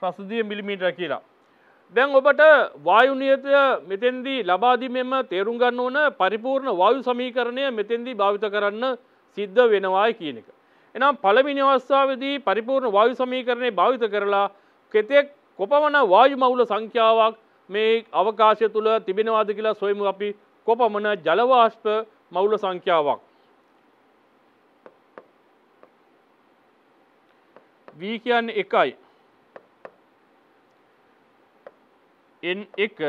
රසදිය මිලිමීටර කියලා. දැන් ඔබට වායුනියතය මෙතෙන්දී ලබාදීමම තේරුම් ගන්න ඕන පරිපූර්ණ වායු සමීකරණය මෙතෙන්දී භාවිත කරන්න සිද්ධ වෙනවායි කියන එක. එනම් පළමිනි අවස්ථාවේදී පරිපූර්ණ වායු සමීකරණය භාවිත කරලා කෙතෙක් කොපමණ වායු මවුල සංඛ්‍යාවක් මේ අවකාශය තුළ තිබෙනවාද කියලා සොයමු අපි කොපමණ ජලවාෂ්ප මවුල සංඛ්‍යාවක් V කියන්නේ එකයි එන් එක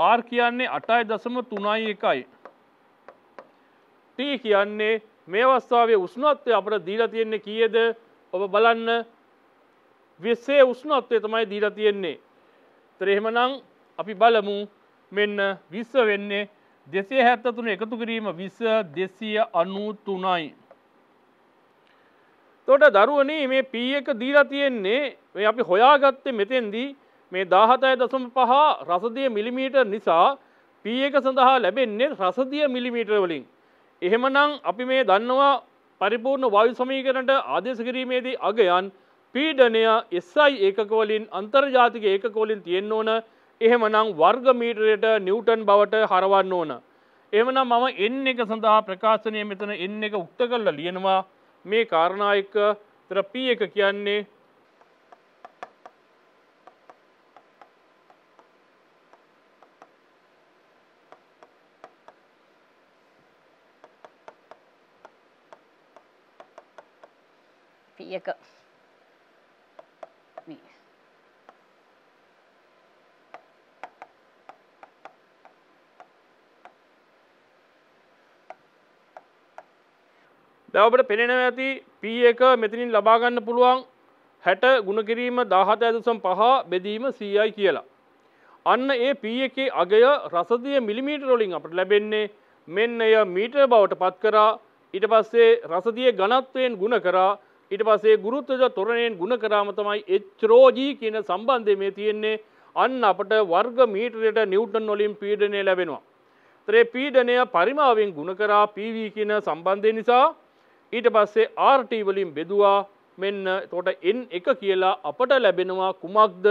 ආර් කියන්නේ අටයි දසම තුනයි එකයි. ටී කියන්නේ මේ අවස්ථාවේ උෂ්ණත්වය අපට දීලා තියෙන්නේ කීයද ඔබ බලන්න විස්සේ උෂ්ණත්වය තමයි දීලා තියෙන්නේ. ඒතර එහෙමනම් අපි බලමු මෙන්න 20 වෙන්නේ 273 එකතු කිරීම 20 293යි. එතකොට දරුවනේ මේ P එක දීලා තියෙන්නේ මේ අපි හොයාගත්තේ මෙතෙන්දී මේ දාහතය දසම පහ රසදිය මිලිමීට නිසා පීක සඳහා ලැබෙන්නේ රසදිය මිලිමීටර වලින්. එහෙමනං අපි මේ දන්නවා පරිපූර්ණ වයු සමීකරණට ආදේශ කිරීමේදී අගයන් පීඩනය SI ඒකකවලින් අන්තර්ජාතික ඒකකවලින් තියෙන්න ඕන. එහෙමනම් වර්ග මීටරයට නිව්ටන් බවට හරවන්න ඕන. එහෙමනම් මම n එක සඳහා ප්‍රකාශනය මෙතන n එක උක්ත කරලා ලියනවා. මේ කාරණා එක්ක තර p එක කියන්නේ එක මේ දැවට පෙනෙන ඇති පී එක මෙතිනින් ලබාගන්න පුළුවන් හැට ගුණකිරීම දාහත ඇතුසම් පහ බෙදීම සීයි කියලා. අන්න ඒ පී එකේ අගය රසදිය මිලිමීට රොලින් අපට ලැබෙන්නේ මෙන්න එය මීටර් බවට පත් කරා ඊට පස්සේ රසදිය ගණත්වයෙන් ගුණ කරා ඊට පස්සේ ගුරුත්වජ තොරණයෙන් ගුණ කරාම තමයි එච්රෝජී කියන සම්බන්ධය මේ තියෙන්නේ අන්න අපට වර්ග මීටරයට නිව්ටන් වලින් පීඩනය ලැබෙනවා. ත්‍රේ පීඩනය පරිමාවෙන් ගුණ කරා PV කියන සම්බන්ධය නිසා ඊට පස්සේ RT වලින් බෙදුවා මෙන්න එතකොට N එක කියලා අපට ලැබෙනවා කුමක්ද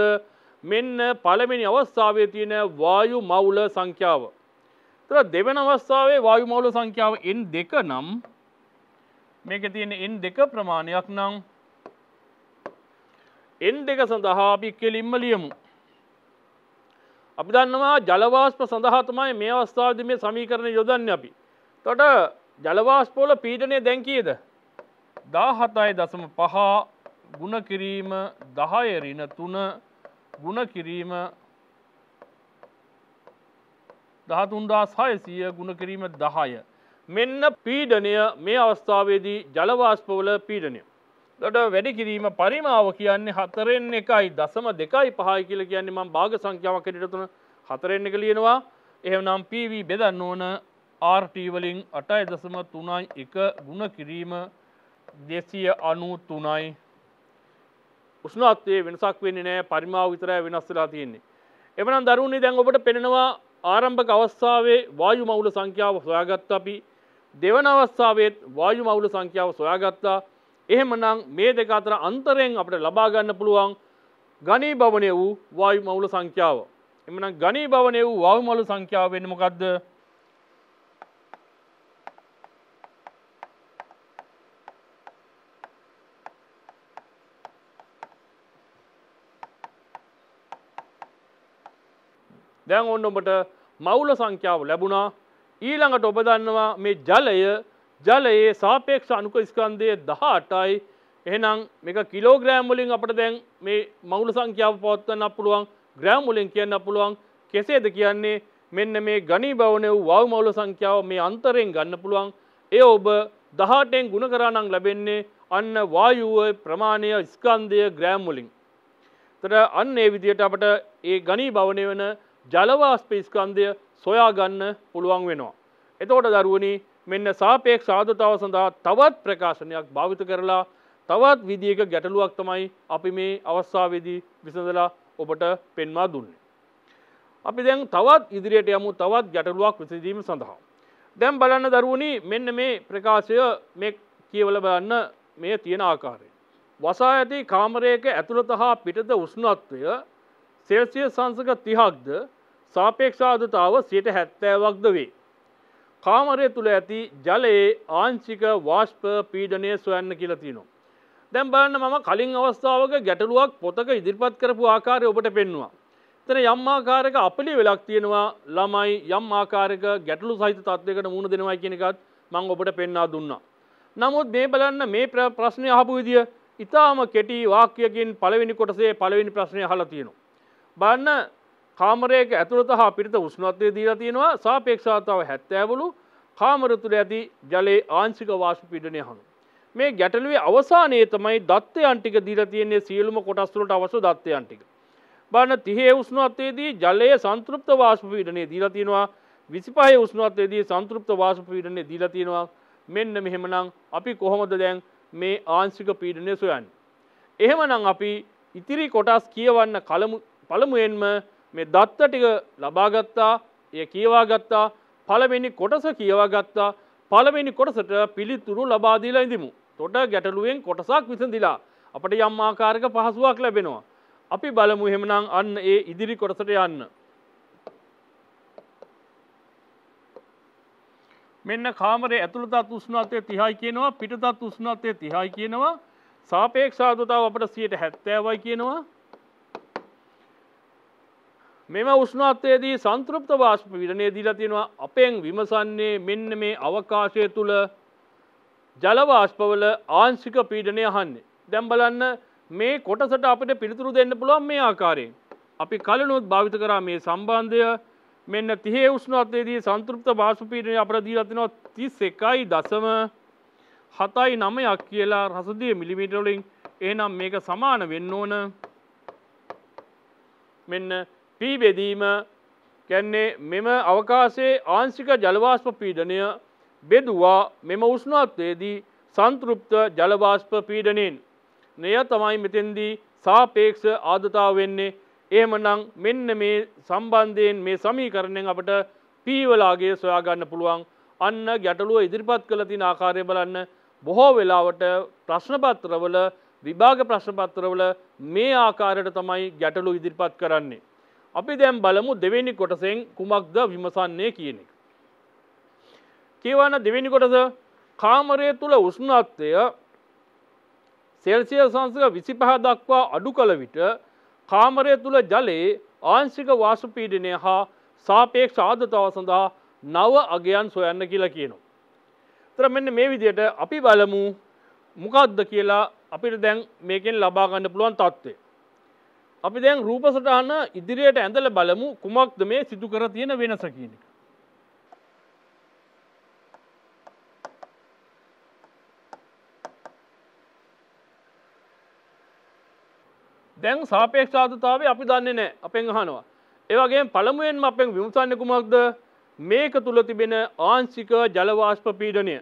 මෙන්න පළවෙනි අවස්ථාවේ තියෙන වායු මවුල සංඛ්‍යාව. එතකොට දෙවන අවස්ථාවේ වායු මවුල සංඛ්‍යාව N2 නම් මේක තියෙන එන් දෙක ප්‍රමාණයක් නම් එන් දෙක සඳහා අපි කෙලින්ම ලියමු. අපි දන්නවා ජලවාෂ්ප සඳහා තමයි මේ අවස්ථාවේදී මේ සමීකරණය යොදන්නේ අපි. එතකොට ජලවාෂ්ප වල පීඩනය දැන් කීයද? 17.5 ගුණ කිරීම 10 ඍණ 3 ගුණ කිරීම 13600 ගුණ කිරීම 10 මෙන්න පීඩනය මේ අවස්ථාවේදී ජලවාස්පවල පීඩනය. දොට වැඩි කිරීම පරිමාව කියන්නේ හතරෙන් එකයි දසම දෙකයි පහයි කියල කියන්නේ මං භාග සංඛ්‍යාවක් කටතුන හතරෙන් එක ලියනවා එහනම් පීව බෙදන්න ඕන ආර්ටීවලින් අටයි දසම තුනයි එක ගුණ කිරීම දෙසිය අනු තුනයි උෂ්නත්වය වෙනසක් වෙන්නේ නෑ පරිමාව විතරය වෙනස්සලා තියෙන්නේ. එමනම් දරුණේ දැන් ඔබට පෙනෙනවා ආරම්භක අවස්ථාවේ වායු මවුල සංඛ්‍යාව සොයාගත්ත අපි දෙවන අවස්ථාවේත් වායු මවුල සංඛ්‍යාව සොයාගත්තා. එහෙමනම් මේ දෙක අතර අන්තරයෙන් අපිට ලබා ගන්න පුළුවන් ඝනීභවණය වූ වායු මවුල සංඛ්‍යාව. එමනම් ඝනීභවණය වූ වායු මවුල සංඛ්‍යාව වෙන්නේ මොකද්ද? දැන් ඔන්න ඔබට මවුල සංඛ්‍යාව ලැබුණා ඊළඟට ඔබ දන්නවා මේ ජලය ජලයේ සාපේක්ෂ අනුක ස්කන්ධය 18යි එහෙනම් මේක කිලෝග්‍රෑම් වලින් අපිට දැන් මේ මවුල සංඛ්‍යාව පවත්වන්න පුළුවන් ග්‍රෑම් වලින් කියන්න පුළුවන් කෙසේද කියන්නේ මෙන්න මේ ගණීභවන වූ වව් මවුල සංඛ්‍යාව මේ අන්තරයෙන් ගන්න පුළුවන් ඒ ඔබ 18ෙන් ගුණ කරා නම් ලැබෙන්නේ අන්න වායුවේ ප්‍රමාණය ස්කන්ධය ග්‍රෑම් වලින්. එතන අන්න ඒ විදිහට අපිට ඒ ගණීභවන වෙන ජලවාෂ්ප ස්කන්ධය සොයා ගන්න පුළුවන් වෙනවා. එතකොට දරුවනි මෙන්න සාපේක් සාධතාව සඳහා තවත් ප්‍රකාශනයක් භාවිත කරලා තවත් විදියක ගැටලුවක් තමයි අපි මේ අවස්ථාවේදී විසඳලා ඔබට පෙන්වා දුන්නේ. අපි දැන් තවත් ඉදිරියට යමු තවත් ගැටලුවක් විසඳීම සඳහා. දැන් බලන්න දරුවනි මෙන්න මේ ප්‍රකාශය මේ කියවල බලන්න මේ තියෙන ආකාරය. වසා ඇති කාමරයක ඇතුළත හා පිටත උෂ්ණත්වය සෙල්සියස් සංසක 30ක්ද සාපේක්ෂාධතාව සයට හැත්තෑවක්ද වේ. කාමරය තුළ ඇති ජලයේ ආංචික වාශ්ප පීඩනය සොයන්න කියලතිනවා. දැම් බලන්න මම කලින් අවස්ථාවක ගැටලුවක් පොතක ඉදිරිපත් කරපු ආකාරය ඔබට පෙන්වා. තන යම් ආකාරක අපලි වෙලක් තියෙනවා ළමයි යම් ආකාරක ගැටලු සහිත තත්වයකට මුණ දෙනවා කියනකත් මං ඔබට පෙන්නා දුන්නා. නමුත් මේ බලන්න මේ ප්‍රශ්නය අහපු විදිිය ඉතාම කෙටි වාක්‍යයකින් පළවෙනි කොටසේ පළවෙනි ප්‍රශ්නය හලා තියෙනවා. බලන්න කාමරයක ඇතුළත හා පිරිත උෂ්ණත්වය දීලා තියෙනවා සාපේක්ෂතාව හැත්තෑවලු කාමර තුළ ඇති ජලයේ ආංශික වාෂ්ප පීඩනය හනු. මේ ගැටලුවේ අවසානයේ තමයි දත්තයන් ටික දීලා තියෙන්නේ සියලුම කොටස් වලට අවශ්‍ය දත්තයන් ටික. බලන්න 30 උෂ්ණත්වයේදී ජලයේ සංතෘප්ත වාෂ්ප පීඩනය දීලා තියෙනවා 25 උෂ්ණත්වයේදී සංතෘප්ත වාෂ්ප පීඩනය දීලා තියෙනවා. මෙන්න මෙහෙමනම් අපි කොහොමද දැන් මේ ආංශික පීඩනය සොයන්නේ? එහෙමනම් අපි ඉතිරි කොටස් කියවන්න කලමු පළමුවෙන්ම මේ දත්ත ටික ලබාගත්තා එය කියවාගත්තා පළවෙනි කොටස කියවාගත්තා පළවෙනි කොටසට පිළිතුරු ලබාදීලා ඉඳමු. තොට ගැටලුවෙන් කොටසක් විසඳලා අපට යම් ආකාරක පහසුවක් ලැබෙනවා. අපි බලමු එහෙමනම් අන්න ඒ ඉදිරි කොටසට යන්න. මෙන්න කාමරේ ඇතුළතත් උෂ්ණත්වය 30යි කියනවා පිටතත් උෂ්ණත්වය 30යි කියනවා සාපේක්ෂ ආර්ද්‍රතාව අපිට 70යි කියනවා මෙම උෂ්ණත්වයේදී සංතෘප්ත වාෂ්ප විරණය දීලා තියෙනවා අපෙන් විමසන්නේ මෙන්න මේ අවකාශය තුල ජල වාෂ්පවල ආංශික පීඩනය අහන්නේ. දැන් බලන්න මේ කොටසට අපිට පිළිතුරු දෙන්න පුළුවන් මේ ආකාරයෙන්. අපි කලිනුත් භාවිත කරා මේ සම්බන්ධය මෙන්න 30 උෂ්ණත්වයේදී සංතෘප්ත වාෂ්ප පීඩනය අපිට දීලා තිනවා 31.79ක් කියලා රසදිය මිලිමීටර වලින්. එහෙනම් මේක සමාන වෙන්න ඕන. මෙන්න පී බෙදීම කැන්නේ මෙම අවකාශයේ ආංශික ජලවාෂ්ප පීඩනය බෙදුවා මෙම උෂ්ණත්වයේදී සන්තෘප්ත ජලවාෂ්ප පීඩනෙන්. මෙය තමයි මෙතෙන්දී සාපේක්ෂ ආදතාව වෙන්නේ. එහෙමනම් මෙන්න මේ සම්බන්ධයෙන් මේ සමීකරණයෙන් අපට p වලාගේ සොයා ගන්න පුළුවන්. අන්න ගැටලුව ඉදිරිපත් කළ තියෙන ආකාරය බලන්න බොහෝ වෙලාවට ප්‍රශ්න පත්‍රවල විභාග ප්‍රශ්න පත්‍රවල මේ ආකාරයට තමයි ගැටලු ඉදිරිපත් කරන්නේ. අපි දැම් බලමු දෙවෙනි කොටසෙන් කුමක්ද විමසන්නේ කියන එක. කියවන්න දෙවෙනි කොටස කාමරය තුළ උෂ්ණත්වය සෙල්සිය සංසක විසි පහ දක්වා අඩු කළ විට කාමරය තුළ ජලයේ ආංශික වාසුපීඩනය හා සාපේක්ෂ ආදතාව සඳහා නව අගයන් සොයන්න කියලා කියනවා. තර මෙන්න මේ විදියට අපි බලමු මොකක්ද කියලා අපිට දැන් මේකෙන් ලබාගන්න පුළුවන් තත්ත්වය. අපි දැන් රූප සටහන ඉදිරියට ඇඳල බලමු කුමක්ද මේ සිදු කර තියෙන වෙනස කියන එක. දැන් සාපේක්ෂාධතාව අපි දන්නේ නෑ අපෙන් අහනවා. ඒවගේ පළමුුවෙන්ම අපෙන් විමුසන්න කුමක්ද මේක තුළ තිබෙන ආංශික ජලවාශ්ප පීඩනය.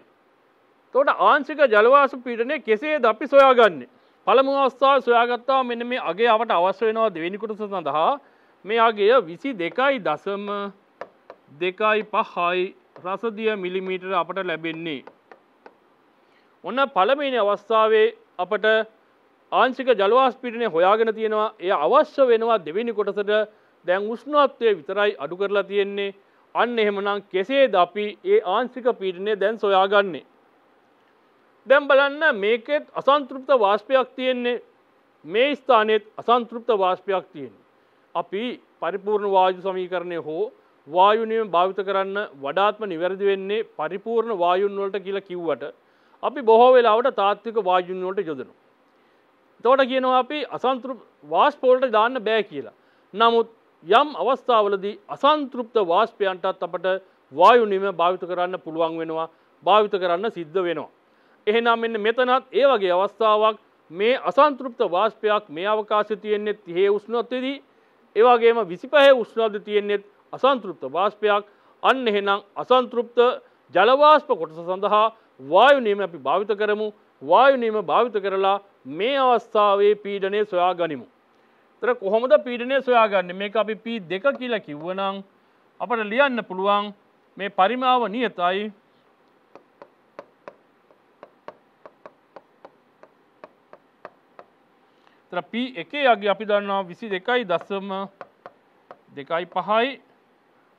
තොට ආංශික ජලවාශ පීඩනය කෙසේ ද අපි සොයාගන්නේ. පළමු අවස්ථාව සොයාගත්තා මෙන්න මේ අගේ අවට අවශ්‍ය වෙනවා දෙවෙනිකුටස සඳහා මේ අගේ විසි දෙකයි දසම දෙකයි පහයි රසදිය මිලිමීටර අපට ලැබෙන්නේ. ඔන්න පළමනි අවස්ථාවේ අපට ආංශික ජලවාස්පිටනය හොයාගෙන තියෙනවා එය අවශ්‍ය වෙනවා දෙවෙනි කොටසට දැන් උෂ්ණත්වය විතරයි අඩු කරලා තියෙන්නේ අන්න එහෙමනම් කෙසේද අපි ඒ ආංශික පීටනය දැන් සොයාගන්නේ. දැම් බලන්න මේකෙත් අසන්තෘප්ත වාස්පයක් තියෙන්නේ මේ ස්ථානයත් අසන්තෘප්ත වාස්පයක් තියෙන්නේ. අපි පරිපූර්ණ වායු සමීකරණය හෝ වායුනියම භාවිත කරන්න වඩාත්ම නිවැරදි වෙන්නේ පරිපූර්ණ වායුන් වලට කියලා කිව්වට අපි බොහෝ වෙලාවට තාත්වික වායුන් වලට යොදනවා. එතකොට කියනවා අපි අසන්තෘප්ත වාස්ප වලට දාන්න බෑ කියලා. නමුත් යම් අවස්ථාවලදී අසන්තෘප්ත වාස්පයන්ටත් අපට වායුනියම භාවිත කරන්න පුළුවන් වෙනවා. භාවිත කරන්න සිද්ධ වෙනවා. එහෙනම් මෙන්න මෙතනත් ඒ වගේ අවස්ථාවක් මේ අසන්තෘප්ත වාෂ්පයක් මේ අවකාශය තියෙන්නේ 30 උෂ්ණත්වයේදී ඒ වගේම 25 උෂ්ණත්වයේ තියෙන්නේ අසන්තෘප්ත වාෂ්පයක් අන්න එහෙනම් අසන්තෘප්ත ජල වාෂ්ප කොටස සඳහා වායු නියම අපි භාවිත කරමු වායු නියම භාවිත කරලා මේ අවස්ථාවේ පීඩනය සොයා ගනිමු. එතන කොහොමද පීඩනය සොයාගන්නේ? මේක අපි P2 කියලා කිව්වනම් අපට ලියන්න පුළුවන් මේ පරිමාව නියතයි තර ප එකේ අගේ අපි දන්නවා විසි දෙකයි දසම දෙකයි පහයි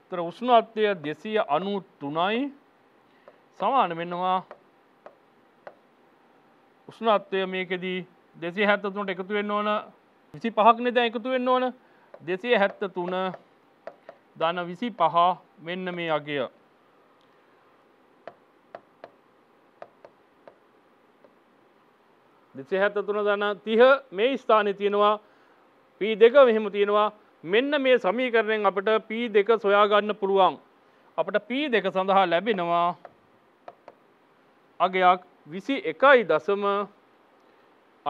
තර උෂ්ණත්වය දෙසය අනු තුනයි සමාන වෙනවා උෂ්ණත්වය මේකෙදී දෙසේ හැත්ත තුනට එකතු වෙන්න ඕන විසි පහක් නෙද එකතු වෙන්න ඕන දෙසේ හැත්ත තුන දන විසි පහ මෙන්න මේ අගේය දෙසේ හැත්තතුන දන්න තිහ මේ ස්ථානය තියෙනවා පී දෙක මෙහෙම තියෙනවා මෙන්න මේ සමීකරණයෙන් අපට පී දෙක සොයාගන්න පුළුවන් අපට පී දෙක සඳහා ලැබෙනවා අගයක් විසි එකයි දසම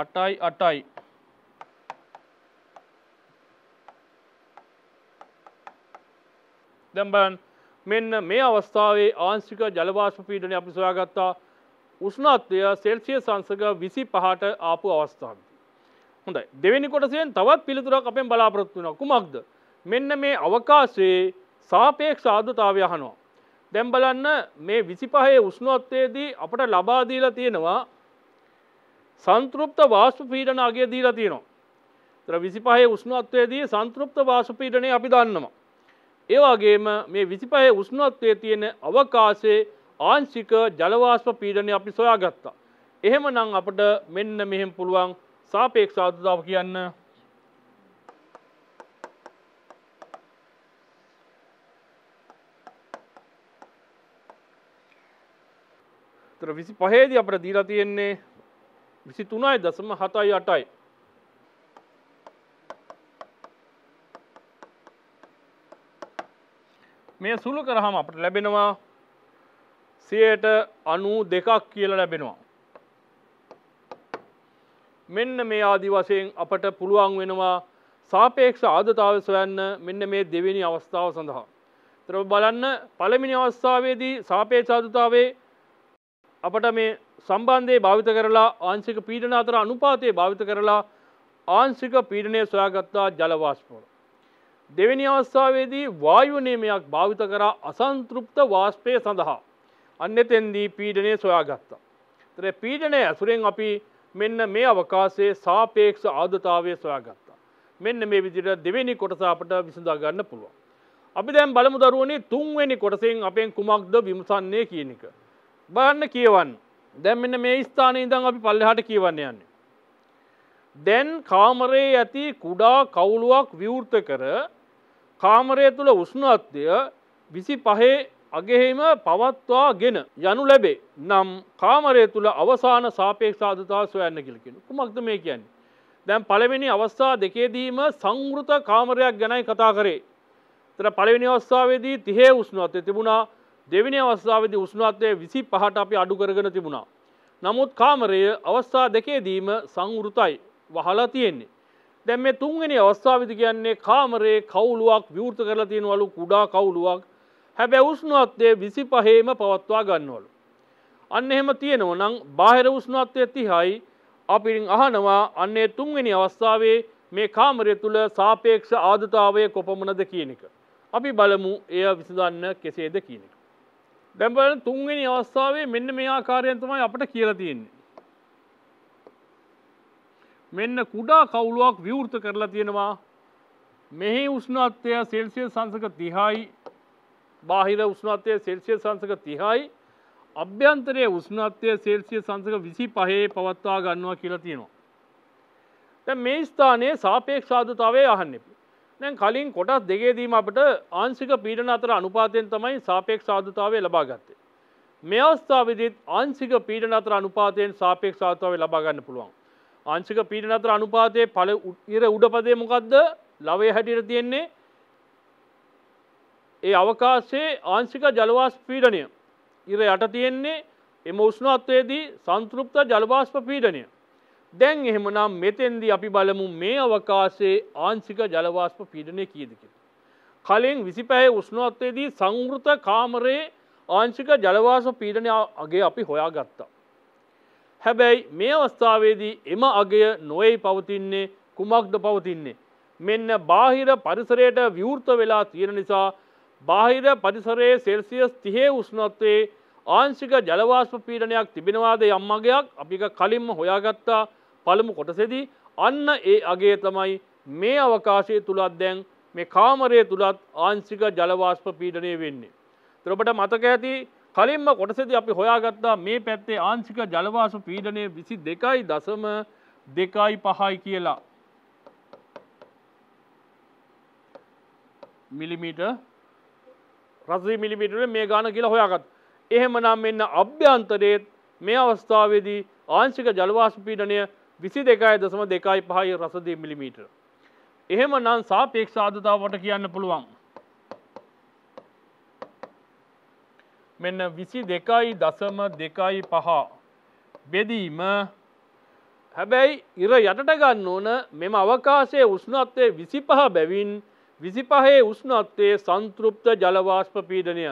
අටයි අටයි දැම්බන් මෙන්න මේ අවස්ථාවේ ආංශික ජලවාශපීඩනය අපි සොයාගත්තා උෂ්ණත්වය සෙල්සිය සංසක විසි පහට ආපු අවස්ථාව. හොඳයි දෙවැනි කොටසයෙන් තවත් පිළිතුරක් අපෙන් බලාපොරොත්තු වෙනවා කුමක්ද මෙන්න මේ අවකාශයේ සාපේක්ෂ ආර්ද්‍රතාවය අහනවා දැන් බලන්න මේ 25 උෂ්ණත්වයේදී අපට ලබා දීලා තියෙනවා සංතෘප්ත වාෂ්ප පීඩන අගය දීලා තියෙනවා ඒතර 25 උෂ්ණත්වයේදී සංතෘප්ත වාෂ්ප පීඩනය අපි දන්නවා ඒ වගේම මේ 25 උෂ්ණත්වයේ තියෙන අවකාශයේ ආංශික ජලවාස්ප පීඩනය අපි සොයාගත්තා. එහෙම නම් අපට මෙන්න මෙහෙම පුළුවන් සාපේක්ෂ ආර්ද්‍රතාව කියන්න. තර විසි පහේදී අපට දීලා තියෙන්නේ විසි තුනයි දසම හතයි අටයි. මේ සුළු කරහම අපට ලැබෙනවා සියයට අනූ දෙකක් කියල ලැබෙනවා. මෙන්න මේ ආදි වශයෙන් අපට පුළුවන් වෙනවා සාපේක්ෂ ආදතාව සොයන්න මෙන්න මේ දෙවෙනි අවස්ථාව සඳහා. තරව බලන්න පළමිනි අවස්ථාවේදී සාපේක්ෂ ආදතාවේ අපට මේ සම්බන්ධය භාවිත කරලා ආංශික පීඩන අතර අනුපාතය භාවිත කරලා ආංශික පීඩනය සොයාගත්තා ජලවාස්පෝල. දෙවැනි අවස්ථාවේදී වායුනේමයක් භාවිත කරා අසන්තෘප්ත වාස්පය සඳහා. අන්න එතෙන්දී පීඩනය සොයාගත්තා. තර පීඩනය ඇසුරෙන් අපි මෙන්න මේ අවකාශයේ සාපේක්ෂ ආධතාවය සොයාගත්තා. මෙන්න මේ විදිට දෙවෙනි කොටස අපට විසඳා ගන්න පුළුවන්. අපි දැන් බලමු දරුවනි තුන්වෙනි කොටසෙන් අපෙන් කුමක්ද විමසන්නේ කියන එක. බලන්න කියවන්න. දැන් මෙන්න මේ ස්ථානයේ ඉඳන් අපි පල්ලෙහාට කියවන්න යන්නේ. දැන් කාමරයේ ඇති කුඩා කවුලුවක් විවෘත කර කාමරය තුළ උෂ්ණත්වය 25 අගෙහෙම පවත්වාගෙන යනු ලැබේ. නම් කාමරය තුළ අවසාන සාපේක්ෂාධතා සොයන්න කිලිකෙන. කුමක්ද මේ කියන්නේ. දැන් පළවෙනි අවස්ථා දෙකේදීම සංෘත කාමරයක් ගැනයි කතා කරේ. තර පළවෙනි අවස්ථාවේදී තිහේ උස්නවත්ය තිබුණා දෙවිනි අවස්ථාවද උස්නවත්වය විසි පහට අපි අඩු කරගෙන තිබුණා. නමුත් කාමරය අවස්ථා දෙකේදීම සංෘතයි වහලා තියෙන්නේ. දැම් මේ තුන්ගනි අවස්ථාවිදි කියන්නේ කාමරයේ කවුලුවක් විවෘත කරලා තියෙනවලු කුඩා කවුලුවක් හැබැ උෂ්ණුවත්වය විසි පහේම පවත්වා ගන්නවලු. අන්න එහෙම තියෙනව නම් බාහිර උෂ්ණුවත්වය තිහයි අපිරින් අහනවා අන්නේ තුන්වෙනි අවස්ථාවේ මේ කාමරය තුළ සාපේක්ෂ ආධතාවය කොපමනද කියන එක. අපි බලමු එය විසඳන්න කෙසේද කියන එක. දැම්බල තුන්වෙනි අවස්ථාවේ මෙන්න මේ ආකාරයෙන් තමයි අපට කියලා තියෙන්නේ. මෙන්න කුඩා කවුලුවක් විවෘත කරලා තියෙනවා මෙහි උෂ්ණත්වය සෙල්සිය සංසක තිහායි බාහිර උස්නත්වය සෙල්සිය සංසක තිහයි අභ්‍යන්තරය උස්නත්වය සෙල්සිය සංසක විසි පහේ පවත්වා ගන්නවා කියලා තියෙනවා. තැ මේ ස්ථානයේ සාපේක්ෂාධතාවේ අහන්නෙපි. නැන් කලින් කොටස් දෙගේදීම අපට ආංසික පීඩන අතර අනුපාතයෙන් තමයි සාපේක්ෂාධතාවේ ලබා ගත්තේ. මේ අවස්ථාවවිදිත් ආංසික පීඩන අතර අනුපාතයෙන් සාපේක්ෂාධතාවේ ලබාගන්න පුළුවන්. ආංසික පීඩන අතර අනුපාතයේ පල ඉර උඩපදේ මොකක්ද ලවේ හැටියට තියෙන්නේ ඒ අවකාශයේ ආංශික ජලවාෂ්ප පීඩනය ඉර යට තියෙන්නේ එම උෂ්ණත්වයේදී සංතෘප්ත ජලවාෂ්ප පීඩනය. දැන් එහෙමනම් මෙතෙන්දී අපි බලමු මේ අවකාශයේ ආංශික ජලවාෂ්ප පීඩනය කීයද කියලා. කලින් 25 උෂ්ණත්වයේදී සංවෘත කාමරයේ ආංශික ජලවාෂ්ප පීඩනය අගය අපි හොයාගත්තා. හැබැයි මේ අවස්ථාවේදී එම අගය නොවේ පවතින්නේ කුමක්ද පවතින්නේ මෙන්න බාහිර පරිසරයට විවෘත වෙලා තියෙන නිසා බාහිර පරිසරයේ සෙල්සියස් තිහේ උස්නොත්තේ ආංශික ජලවාස්ප පීඩනයක් තිබෙනවාද යම්මගයක් අපික කලින්ම හොයාගත්තා පළමු කොටසෙදී අන්න ඒ අගේ තමයි මේ අවකාශය තුළත් දැන් මේ කාමරය තුළත් ආංශික ජලවාස්ප පීඩනය වෙන්නේ. ත්‍රොබට මතක ඇති කලින්ම කොටසද අපි හොයාගත්තා මේ පැත්තේ ආංශික ජලවාසු පීඩනය විසි දෙකයි දසම දෙකයි පහයි කියලා. මිලිමීටර් රසී මිලිමිටර මේ ගාන කියලා හොයාගත්. එහෙමනම් මෙන්න අභ්‍යන්තරයේත් මේ අවස්ථාවේදී ආංශික ජලවාෂ්ප පීඩනය 22.25යි රසදී මිලිමීටර. එහෙමනම් සාපේක්ෂ ආර්ද්‍රතාවට කියන්න පුළුවන්. මෙන්න 22.25 බෙදීම හැබැයි ඉර යටට ගන්න ඕන මෙම අවකාශයේ උෂ්ණත්වය 25 බැවින් 0.5 විසිපහේ උස්නත්වයේ සංතෘප්ත ජලවාස්ප පීඩනය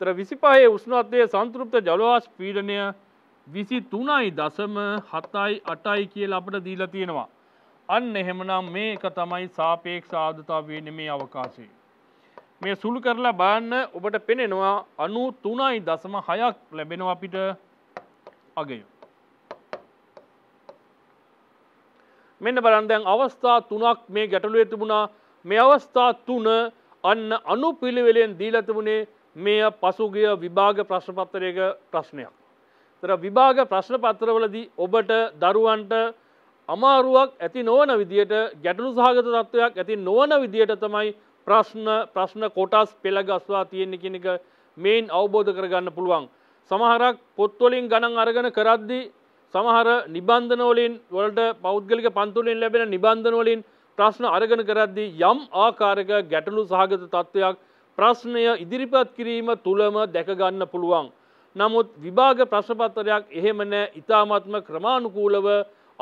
තර විසිපහේ උස්නත්වයේ සංතෘප්ත ජලවාස් පීඩනය විසි තුනයි දසම හතයි අටයි කියල අපට දීලා තියෙනවා. අන්න එහෙමනම් මේක තමයි සාපේක්ෂ ආධතාවයන මේ අවකාශයේ. මේ සුළු කරලා බාන්න ඔබට පෙනෙනවා අනු තුනයි දසම හයක් ලැබෙනවා අපිට අගය. මෙන්න බලන්දැන් අවස්ථා තුනක් මේ ගැටලුවේ තිබුණා මේ අවස්ථා තුන අන්න අනු පිළිවෙලෙන් දීලතිබුණේ මේ පසුගිය විභාග ප්‍රශ්නපත්තරයක ප්‍රශ්නයක්. තර විභාග ප්‍රශ්නපත්‍රවලදී ඔබට දරුවන්ට අමාරුවක් ඇති නොවන විදියට ගැටලු සහගත තත්ත්වයක් ඇති නොවන විදියට තමයි ප්‍රශ්න ප්‍රශ්න කොටස් පෙළගස්වා තියෙන්නේ කෙනෙක මෙයින් අවබෝධ කරගන්න පුළුවන්. සමහරක් පොත්වලින් ගණන් අරගෙන කරද්දි සමහර නිබන්ධනවලින් වලට පෞද්ගලික පන්තුලින් ලැබෙන නිබන්ධනවලින් ප්‍රශ්න අරගෙන කරද්දී යම් ආකාරක ගැටලු සහගත තත්ත්වයක් ප්‍රශ්නය ඉදිරිපත් කිරීම තුළම දැකගන්න පුළුවන්. නමුත් විභාග ප්‍රශ්නපත්තරයක් එහෙම නෑ ඉතාමත්ම ක්‍රමාණුකූලව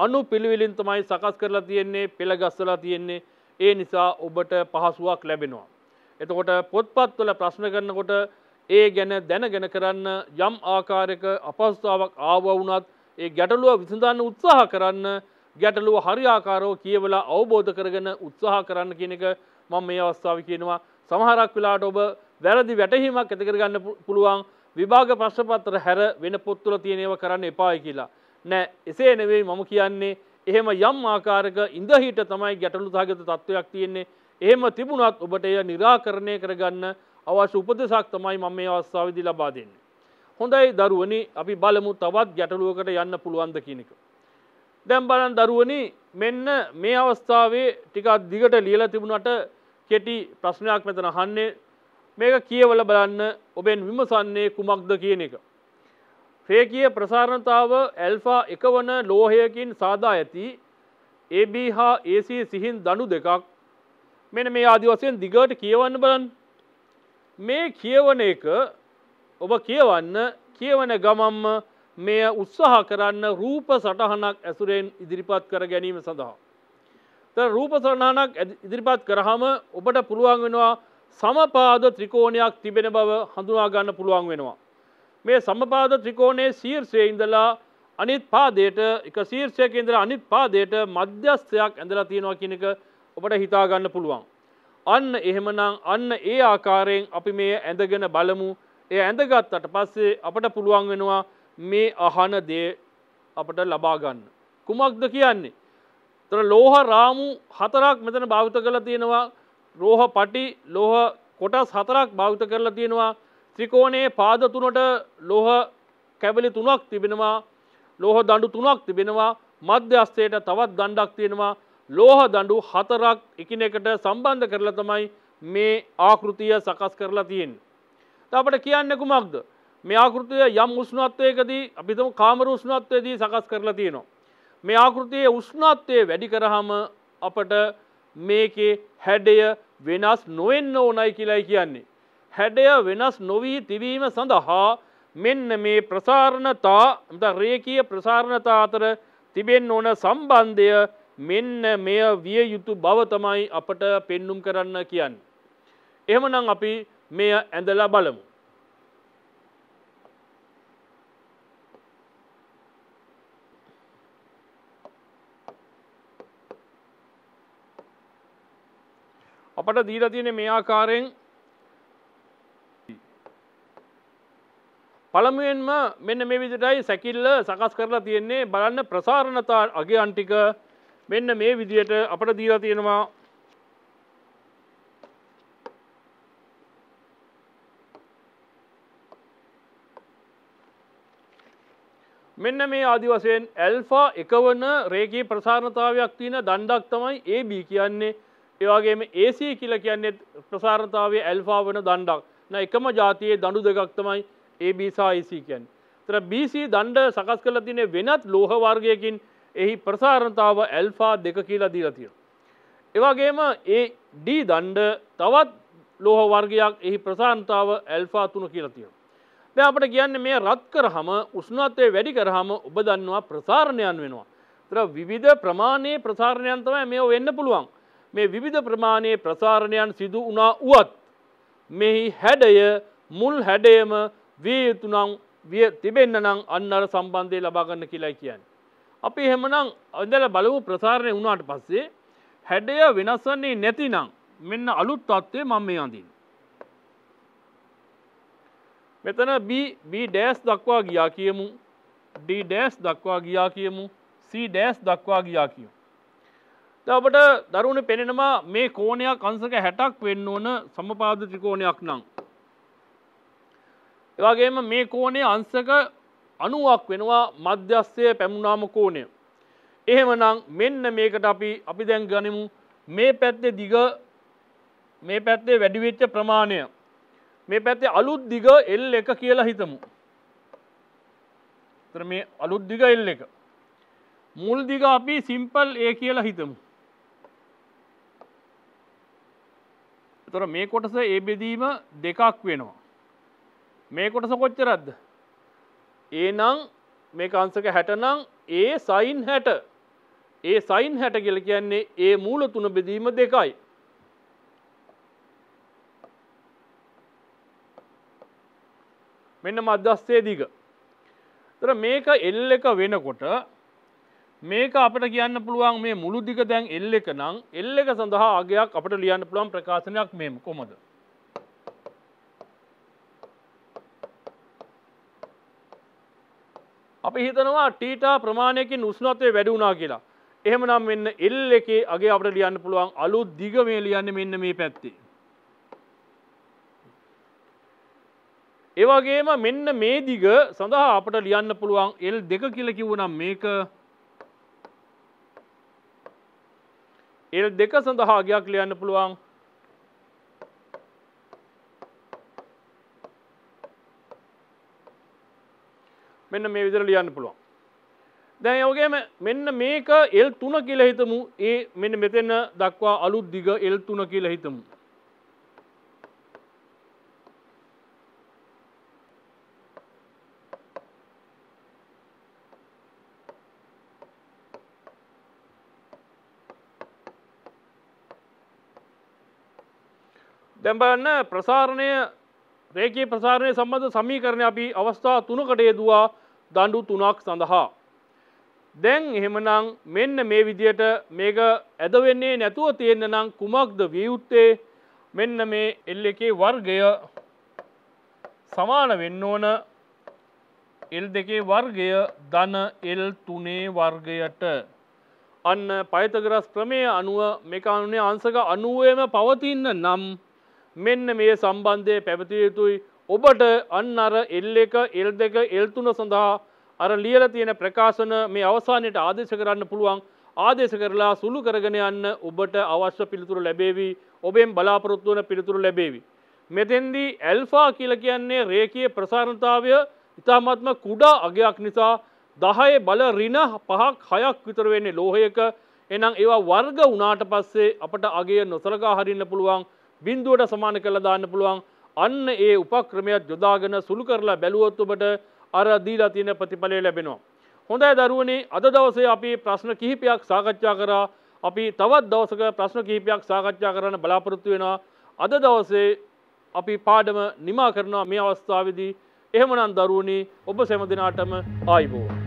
අනු පිළිවිලින් තමයි සකස් කරලා තියෙන්නේ පෙළගස්සලා තියෙන්නේ ඒ නිසා ඔබට පහසුවක් ලැබෙනවා. එතකොට පොත්පත්වල ප්‍රශ්න කරනකොට ඒ ගැන දැනගෙන කරන්න යම් ආකාරයක අපස්ථාවක් ආව වුණත් ඒ ගැටලුව විසඳන්න උත්සාහ කරන්න ගැටලුව හරියාකාරෝ කියවලා අවබෝධ කරගෙන උත්සාහ කරන්න කියන එක මම මේ අවස්ථාව කියනවා සමහරක් වෙලාට ඔබ වැරදි වැටහීමක් ඇති කරගන්න පුළුවන් විභාග ප්‍රශ්නපත්‍ර හැර වෙන පොත්වල තියෙන ඒවා කරන්න එපායි කියලා. නෑ එසේ නෙවෙයි මම කියන්නේ එහෙම යම් ආකාරයක ඉඳහිට තමයි ගැටලු සහගත තත්වයක් තියෙන්නේ. එහෙම තිබුණත් ඔබට එය निराකරණය කරගන්න අවශ්‍ය උපදෙසක් තමයි මම මේ අවස්ථාවේදී ලබා දෙන්නේ. හොඳයි දරුවනි අපි බලමු තවත් ගැටලුවකට යන්න පුළුවන්ද කියන එක. දැම් බලන් දරුවනි මෙන්න මේ අවස්ථාවේ ටිකක් දිගට ලියලා තිබුණට කෙටි ප්‍රශ්නයක් මෙතන අහන්නේ මේක කියවල බලන්න ඔබෙන් විමසන්නේ කුමක්ද කියන එක. රේකීය ප්‍රසාරණතාව ඇල්ෆා එක වන ලෝහයකින් සාදා ඇති AB හා AC සිහින් දනු දෙකක් මෙන මේ ආදිවසයෙන් දිගට කියවන්න බලන් මේ කියවන එක ඔබ කියවන්න කියවන ගමම්ම මෙය උත්සාහ කරන්න රූප සටහනක් ඇසුරෙන් ඉදිරිපත් කර ගැනීම සඳහා. ත රූප සටහනක් ඉදිරිපත් කරහම ඔබට පුළුවන් වෙනවා සමපාද ත්‍රිකෝණයක් තිබෙන බව හඳුනාගන්න පුළුවන් වෙනවා. මේ සමපාද ත්‍රිකෝණයේ සීර්ෂය ඉඳලා අනිත් පාදයට එක සීර්ෂයක ඉඳලා අනිත් පාදයට මධ්‍යස්ථයක් ඇඳලා තියෙනවා කියන එක ඔබට හිතා ගන්න පුළුවන්. අන්න එහෙමනම් අන්න ඒ ආකාරයෙන් අපි මේ ඇඳගෙන බලමු. ඒ ඇඳගත්තට පස්සේ අපට පුළුවන් වෙනවා මේ අහන දේ අපට ලබාගන්න. කුමක්ද කියන්නේ. තර ලෝහ රාමු හතරක් මෙතන භාවිත කළ තියෙනවා රෝහ පටි ලෝහ කොටස් හතරක් භාවිත කරලා තියෙනවා ත්‍රිකෝණයේ පාද තුනට ලෝහ කැබලි තුනක් තිබෙනවා ලෝහ දඩු තුනක් තිබෙනවා මධ්‍යස්ථයට තවත් දණ්ඩක් තියෙනවා ලෝහ දඩු හතරක් එකිනෙකට සම්බන්ධ කරලා තමයි මේ ආකෘතිය සකස් කරලා තියෙන්. අපට කියන්න කුමක්ද මේ ආකෘතිය යම් උෂ්ණත්වයකදී අපිතම කාමර උෂ්ණත්වයේදී සකස් කරලා තියෙනවා. මේ ආකෘතියේ උෂ්ණත්වය වැඩි කරාම අපට මේකේ හැඩය වෙනස් නොවෙන්න ඕනයි කියලායි කියන්නේ. හැඩය වෙනස් නොවී තිබීම සඳහා මෙන්න මේ ප්‍රසාරණතා එතන රේඛීය ප්‍රසාරණතා අතර තිබෙන්න ඕන සම්බන්ධය මෙන්න මෙය විය යුතු බව තමයි අපට පෙන්눔 කරන්න කියන්නේ. එහෙමනම් අපි මෙය ඇඳලා බලමු. අපට දීලා තියෙන මේ ආකාරයෙන් පළමුුවෙන්ම මෙන්න මේ විදිටයි සැකිල්ල සකස් කරලා තියෙන්නේ බලන්න ප්‍රසාරණතා අගේ අන්ටික මෙන්න මේ විදියට අපට දීලා තියෙනවා මෙන්න මේ ආදිවසයෙන් ඇල්ෆා එකවන රේකී ප්‍රසාරණතාවයක් තියෙන දණ්ඩක් තමයි AB කියන්නේ ඒවාගේම AC කියලා කියන්නේ ප්‍රසාරණතාවය ඇල්ෆා වෙන දණ්ඩක්. නෑ එකම જાතියේ දඬු දෙකක් තමයි AB සහ AC කියන්නේ. ඒතර BC දණ්ඩ සකස් කරලා තියෙන වෙනත් ලෝහ වර්ගයකින් එහි ප්‍රසාරණතාව ඇල්ෆා දෙක කියලා දීලා තියෙනවා. ඒ වගේම AD දණ්ඩ තවත් ලෝහ වර්ගයක් එහි ප්‍රසාරණතාව ඇල්ෆා 3 කියලා තියෙනවා. දැන් අපිට කියන්නේ මේ රත් කරාම උෂ්ණත්වය වැඩි කරාම ඔබ දන්නවා ප්‍රසාරණයන් වෙනවා. ඒතර විවිධ ප්‍රමාණයේ ප්‍රසාරණයන් තමයි මේව වෙන්න පුළුවන්. මේ විවිධ ප්‍රමාණයේ ප්‍රසාරණයන් සිදු වුණා වුවත් මෙහි හැඩය මුල් හැඩයම විය යුතුනම් විය තිබෙන්න නම් අන්න අර සම්බන්ධය ලබා ගන්න කියලා කියන්නේ. අපි එහෙමනම් ඉඳලා බලමු ප්‍රසාරණය වුණාට පස්සේ හැඩය වෙනස් වෙන්නේ නැතිනම් මෙන්න අලුත් තත්ත්වය මම මේ අඳින්නේ. මෙතන B B ඩෑස් දක්වා ගියා කියමු. D ඩෑස් දක්වා ගියා කියමු. C ඩෑස් දක්වා ගියා කියමු. ඔබට දරුණ පෙනෙනවා මේ කෝනයක් අංසක හැටක් වෙන්න ඕන සමපාද ත්‍රිකෝණයක් නම්. එවාගේම මේ කෝනය අංසක අනුවක් වෙනවා මධ්‍යස්ථය පැමුණාම කෝනය. එහෙමනම් මෙන්න මේකට අපි අපි දැන් ගනිමු මේ පැත්තේ දිග මේ පැත්තේ වැඩිවෙච්ච ප්‍රමාණය. මේ පැත්තේ අලුත් දිග එල් එක කියලා හිතමු. තර මේ අලුත් දිග එල් එක. මුල් දිග අපි සිම්පල් ඒ කියලා හිතමු. තොර මේ කොටස ඒ බෙදීම දෙකක් වෙනවා. මේ කොටස කොච්චරද්ද. ඒ නං මේ අන්සක හැටනං ඒ සයින් හැට ඒ සයින් හැට කියල කියන්නේ ඒ මූල තුන බෙදීම දෙකයි. මෙන්න මධ්‍යස්සේ දිග. තර මේක එල් එක වෙනකොට මේක අපට කියන්න පුළුවන් මේ මුළු දිග දැන් එල් එක නම් එල් එක සඳහා අගයක් අපට ලියන්න පුළුවන් ප්‍රකාශනයක් මෙම කොමද. අපි හිතනවා ටීටා ප්‍රමාණයකින් උස්නත්වය වැඩුණා කියලා. එහෙමනම් මෙන්න එල් එකේ අගේ අපට ලියන්න පුළුවන් අලුත් දිග මේ ලියන්න මෙන්න මේ පැත්තේ. ඒවගේම මෙන්න මේ දිග සඳහා අපට ලියන්න පුළුවන් එල් දෙක කියල කිව්වනම් මේක එල් දෙක සඳහා ගයක් ලියන්න පුළුවන් මෙන්න මේ විදිර ලියන්න පුළුවන් දැන් යෝගේම මෙන්න මේක එල් තුන කියල හිතමු ඒ මෙන්න මෙතෙන්න දක්වා අලුත් දිග එල් තුන කියල හිතමු දැන් බලන්න ප්‍රසාරණය රේඛීය ප්‍රසාරණය සම්බන්ධ සමීකරණ අපි අවස්ථා තුනකට යෙදුවා දඬු තුනක් සඳහා. දැන් එහෙමනම් මෙන්න මේ විදියට මේක ඇද වෙන්නේ නැතුව තියෙන්න නම් කුමක්ද විය යුත්තේ? මෙන්න මේ L එකේ වර්ගය සමාන වෙන්න ඕන L දෙකේ වර්ගය ධන L තුනේ වර්ගයට. අන්න පයිතගරස් ක්‍රමය අනුව මේක අනුනේ අංශක 90ම පවතින්න නම් මෙන්න මේ සම්බන්ධය පැවතිය යුතුයි ඔබට අන්න අර එල් එක එල් දෙක එල් තුන සඳහා අර ලියලා තියෙන ප්‍රකාශන මේ අවසානයට ආදේශ කරන්න පුළුවන් ආදේශ කරලා සුළු කරගෙන යන්න ඔබට අවශ්‍ය පිළිතුරු ලැබේවි ඔබෙන් බලාපොරොත්තු වන පිළිතුරු ලැබේවි මෙතෙන්දී ඇල්ෆා කියලා කියන්නේ රේඛීය ප්‍රසාරණතාවය ඉතාමත්ම කුඩා අගයක් නිසා 10 බල ඍණ 5ක් 6ක් විතර වෙන්නේ ලෝහයක එහෙනම් ඒවා වර්ග වුණාට පස්සේ අපට අගය නොසලකා හරින්න පුළුවන් බින්දුවට සමාන කරලා දාන්න පුළුවන් අන්න ඒ උපක්‍රමයක් යොදාගෙන සුළු කරලා බැලුවොත් ඔබට අර දීලා තියෙන ප්‍රතිඵලය ලැබෙනවා. හොඳයි දරුවනේ අද දවසේ අපි ප්‍රශ්න කිහිපයක් සාකච්ඡා කරා. අපි තවත් දවසක ප්‍රශ්න කිහිපයක් සාකච්ඡා කරන්න බලාපොරොත්තු වෙනවා. අද දවසේ අපි පාඩම නිමා කරනවා මේ අවස්ථාවේදී. එහෙමනම් දරුවනේ ඔබ සෑම දිනාටම ආයිබෝවන්.